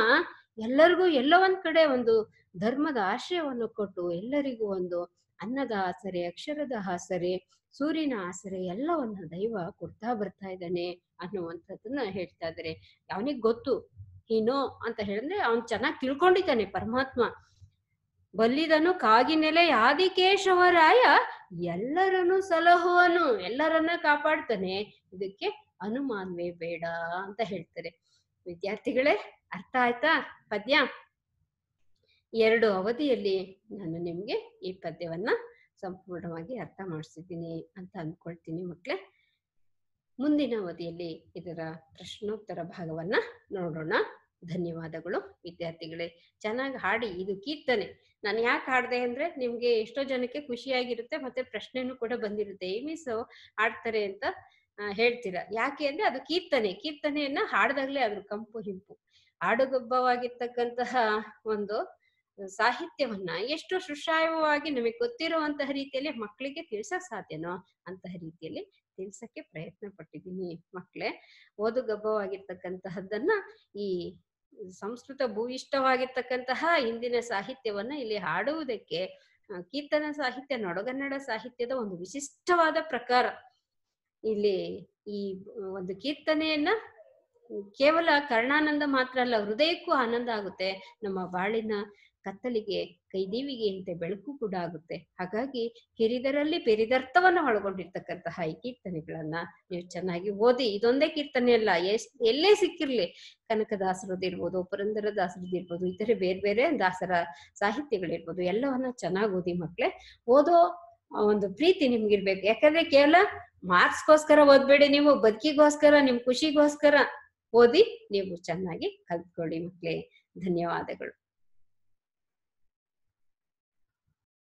ಎಲ್ಲರಿಗೂ ಎಲ್ಲ ಒಂದ್ ಕಡೆ ಒಂದು ಧರ್ಮದ ಆಶ್ರಯವನ್ನು ಕೊಟ್ಟು ಎಲ್ಲರಿಗೂ ಒಂದು ಅನ್ನದ ಆಸರೆ ಅಕ್ಷರದ ಆಸರೆ ಸೂರ್ಯನ ಆಸರೆ ಎಲ್ಲವನ್ನ ದೈವ ಕೊಡ್ತಾ ಬರ್ತಾ ಇದ್ದಾನೆ ಅನ್ನುವಂಥದ್ದನ್ನ ಹೇಳ್ತಾ ಇದ್ರೆ ಅವನಿಗೆ ಗೊತ್ತು ಏನೋ ಅಂತ ಹೇಳಿದ್ರೆ ಅವನ್ ಚೆನ್ನಾಗಿ ತಿಳ್ಕೊಂಡಿದ್ದಾನೆ ಪರಮಾತ್ಮ ಬಲ್ಲಿದನು ಕಾಗಿನೆಲೆ ಆದಿಕೇಶವರಾಯ ಎಲ್ಲರನ್ನು ಸಲಹುವನು ಎಲ್ಲರನ್ನ ಕಾಪಾಡ್ತಾನೆ ಇದಕ್ಕೆ ಅನುಮಾನವೇ ಬೇಡ ಅಂತ ಹೇಳ್ತಾರೆ ವಿದ್ಯಾರ್ಥಿಗಳೇ ಅರ್ಥ ಆಯ್ತಾ ಪದ್ಯ ಎರಡು ಅವಧಿಯಲ್ಲಿ ನಾನು ನಿಮ್ಗೆ ಈ ಪದ್ಯವನ್ನ ಸಂಪೂರ್ಣವಾಗಿ ಅರ್ಥ ಮಾಡಿಸಿದ್ದೀನಿ ಅಂತ ಅನ್ಕೊಳ್ತೀನಿ ಮಕ್ಳೆ ಮುಂದಿನ ಅವಧಿಯಲ್ಲಿ ಇದರ ಪ್ರಶ್ನೋತ್ತರ ಭಾಗವನ್ನ ನೋಡೋಣ ಧನ್ಯವಾದಗಳು ವಿದ್ಯಾರ್ಥಿಗಳೇ ಚೆನ್ನಾಗಿ ಹಾಡಿ ಇದು ಕೀರ್ತನೆ ನಾನು ಯಾಕೆ ಹಾಡ್ದೆ ಅಂದ್ರೆ ನಿಮ್ಗೆ ಎಷ್ಟೋ ಜನಕ್ಕೆ ಖುಷಿಯಾಗಿರುತ್ತೆ ಮತ್ತೆ ಪ್ರಶ್ನೆನೂ ಕೂಡ ಬಂದಿರುತ್ತೆ ಈ ಮಿಸ್ ಹಾಡ್ತಾರೆ ಅಂತ ಹೇಳ್ತೀರಾ ಯಾಕೆ ಅಂದ್ರೆ ಅದು ಕೀರ್ತನೆ ಕೀರ್ತನೆಯನ್ನ ಹಾಡ್ದಾಗ್ಲೇ ಅದ್ರ ಕಂಪು ಹಿಂಪು ಹಾಡುಗೊಬ್ಬವಾಗಿರ್ತಕ್ಕಂತಹ ಒಂದು ಸಾಹಿತ್ಯವನ್ನ ಎಷ್ಟು ಸುಶ್ರಾಯವಾಗಿ ನಮಗೆ ಗೊತ್ತಿರುವಂತಹ ರೀತಿಯಲ್ಲಿ ಮಕ್ಕಳಿಗೆ ತಿಳ್ಸಕ್ ಸಾಧ್ಯನೋ ಅಂತಹ ರೀತಿಯಲ್ಲಿ ತಿಳ್ಸಕ್ಕೆ ಪ್ರಯತ್ನ ಪಟ್ಟಿದ್ದೀನಿ ಮಕ್ಕಳೇ ಓದುಗಬ್ಬವಾಗಿರ್ತಕ್ಕಂತಹದ್ದನ್ನ ಈ ಸಂಸ್ಕೃತ ಇಷ್ಟವಾಗಿರ್ತಕ್ಕಂತಹ ಇಂದಿನ ಸಾಹಿತ್ಯವನ್ನ ಇಲ್ಲಿ ಹಾಡುವುದಕ್ಕೆ ಕೀರ್ತನ ಸಾಹಿತ್ಯ ನೊಡಗನ್ನಡ ಸಾಹಿತ್ಯದ ಒಂದು ವಿಶಿಷ್ಟವಾದ ಪ್ರಕಾರ ಇಲ್ಲಿ ಈ ಒಂದು ಕೀರ್ತನೆಯನ್ನ ಕೇವಲ ಕರ್ಣಾನಂದ ಮಾತ್ರ ಅಲ್ಲ ಹೃದಯಕ್ಕೂ ಆನಂದ ಆಗುತ್ತೆ ನಮ್ಮ ಬಾಳಿನ ಕತ್ತಲಿಗೆ ಕೈದೇವಿಗೆ ಅಂತೆ ಬೆಳಕು ಕೂಡ ಆಗುತ್ತೆ ಹಾಗಾಗಿ ಕಿರಿದರಲ್ಲಿ ಪೆರಿದರ್ಥವನ್ನು ಒಳಗೊಂಡಿರ್ತಕ್ಕಂತಹ ಈ ಕೀರ್ತನೆಗಳನ್ನ ನೀವು ಚೆನ್ನಾಗಿ ಓದಿ ಇದೊಂದೇ ಕೀರ್ತನೆ ಅಲ್ಲ ಎಲ್ಲೇ ಸಿಕ್ಕಿರ್ಲಿ ಕನಕದಾಸರದಿರ್ಬೋದು ಪುರಂದರ ದಾಸರದಿರ್ಬೋದು ಇತರೆ ಬೇರೆ ಬೇರೆ ದಾಸರ ಸಾಹಿತ್ಯಗಳಿರ್ಬೋದು ಎಲ್ಲವನ್ನ ಚೆನ್ನಾಗಿ ಓದಿ ಮಕ್ಳೆ ಓದೋ ಒಂದು ಪ್ರೀತಿ ನಿಮ್ಗಿರ್ಬೇಕು ಯಾಕಂದ್ರೆ ಕೇವಲ ಮಾರ್ಕ್ಸ್ಗೋಸ್ಕರ ಓದ್ಬೇಡಿ ನೀವು ಬದುಕಿಗೋಸ್ಕರ ನಿಮ್ ಖುಷಿಗೋಸ್ಕರ ಓದಿ ನೀವು ಚೆನ್ನಾಗಿ ಕಲ್ತ್ಕೊಳ್ಳಿ ಮಕ್ಕಳೇ ಧನ್ಯವಾದಗಳು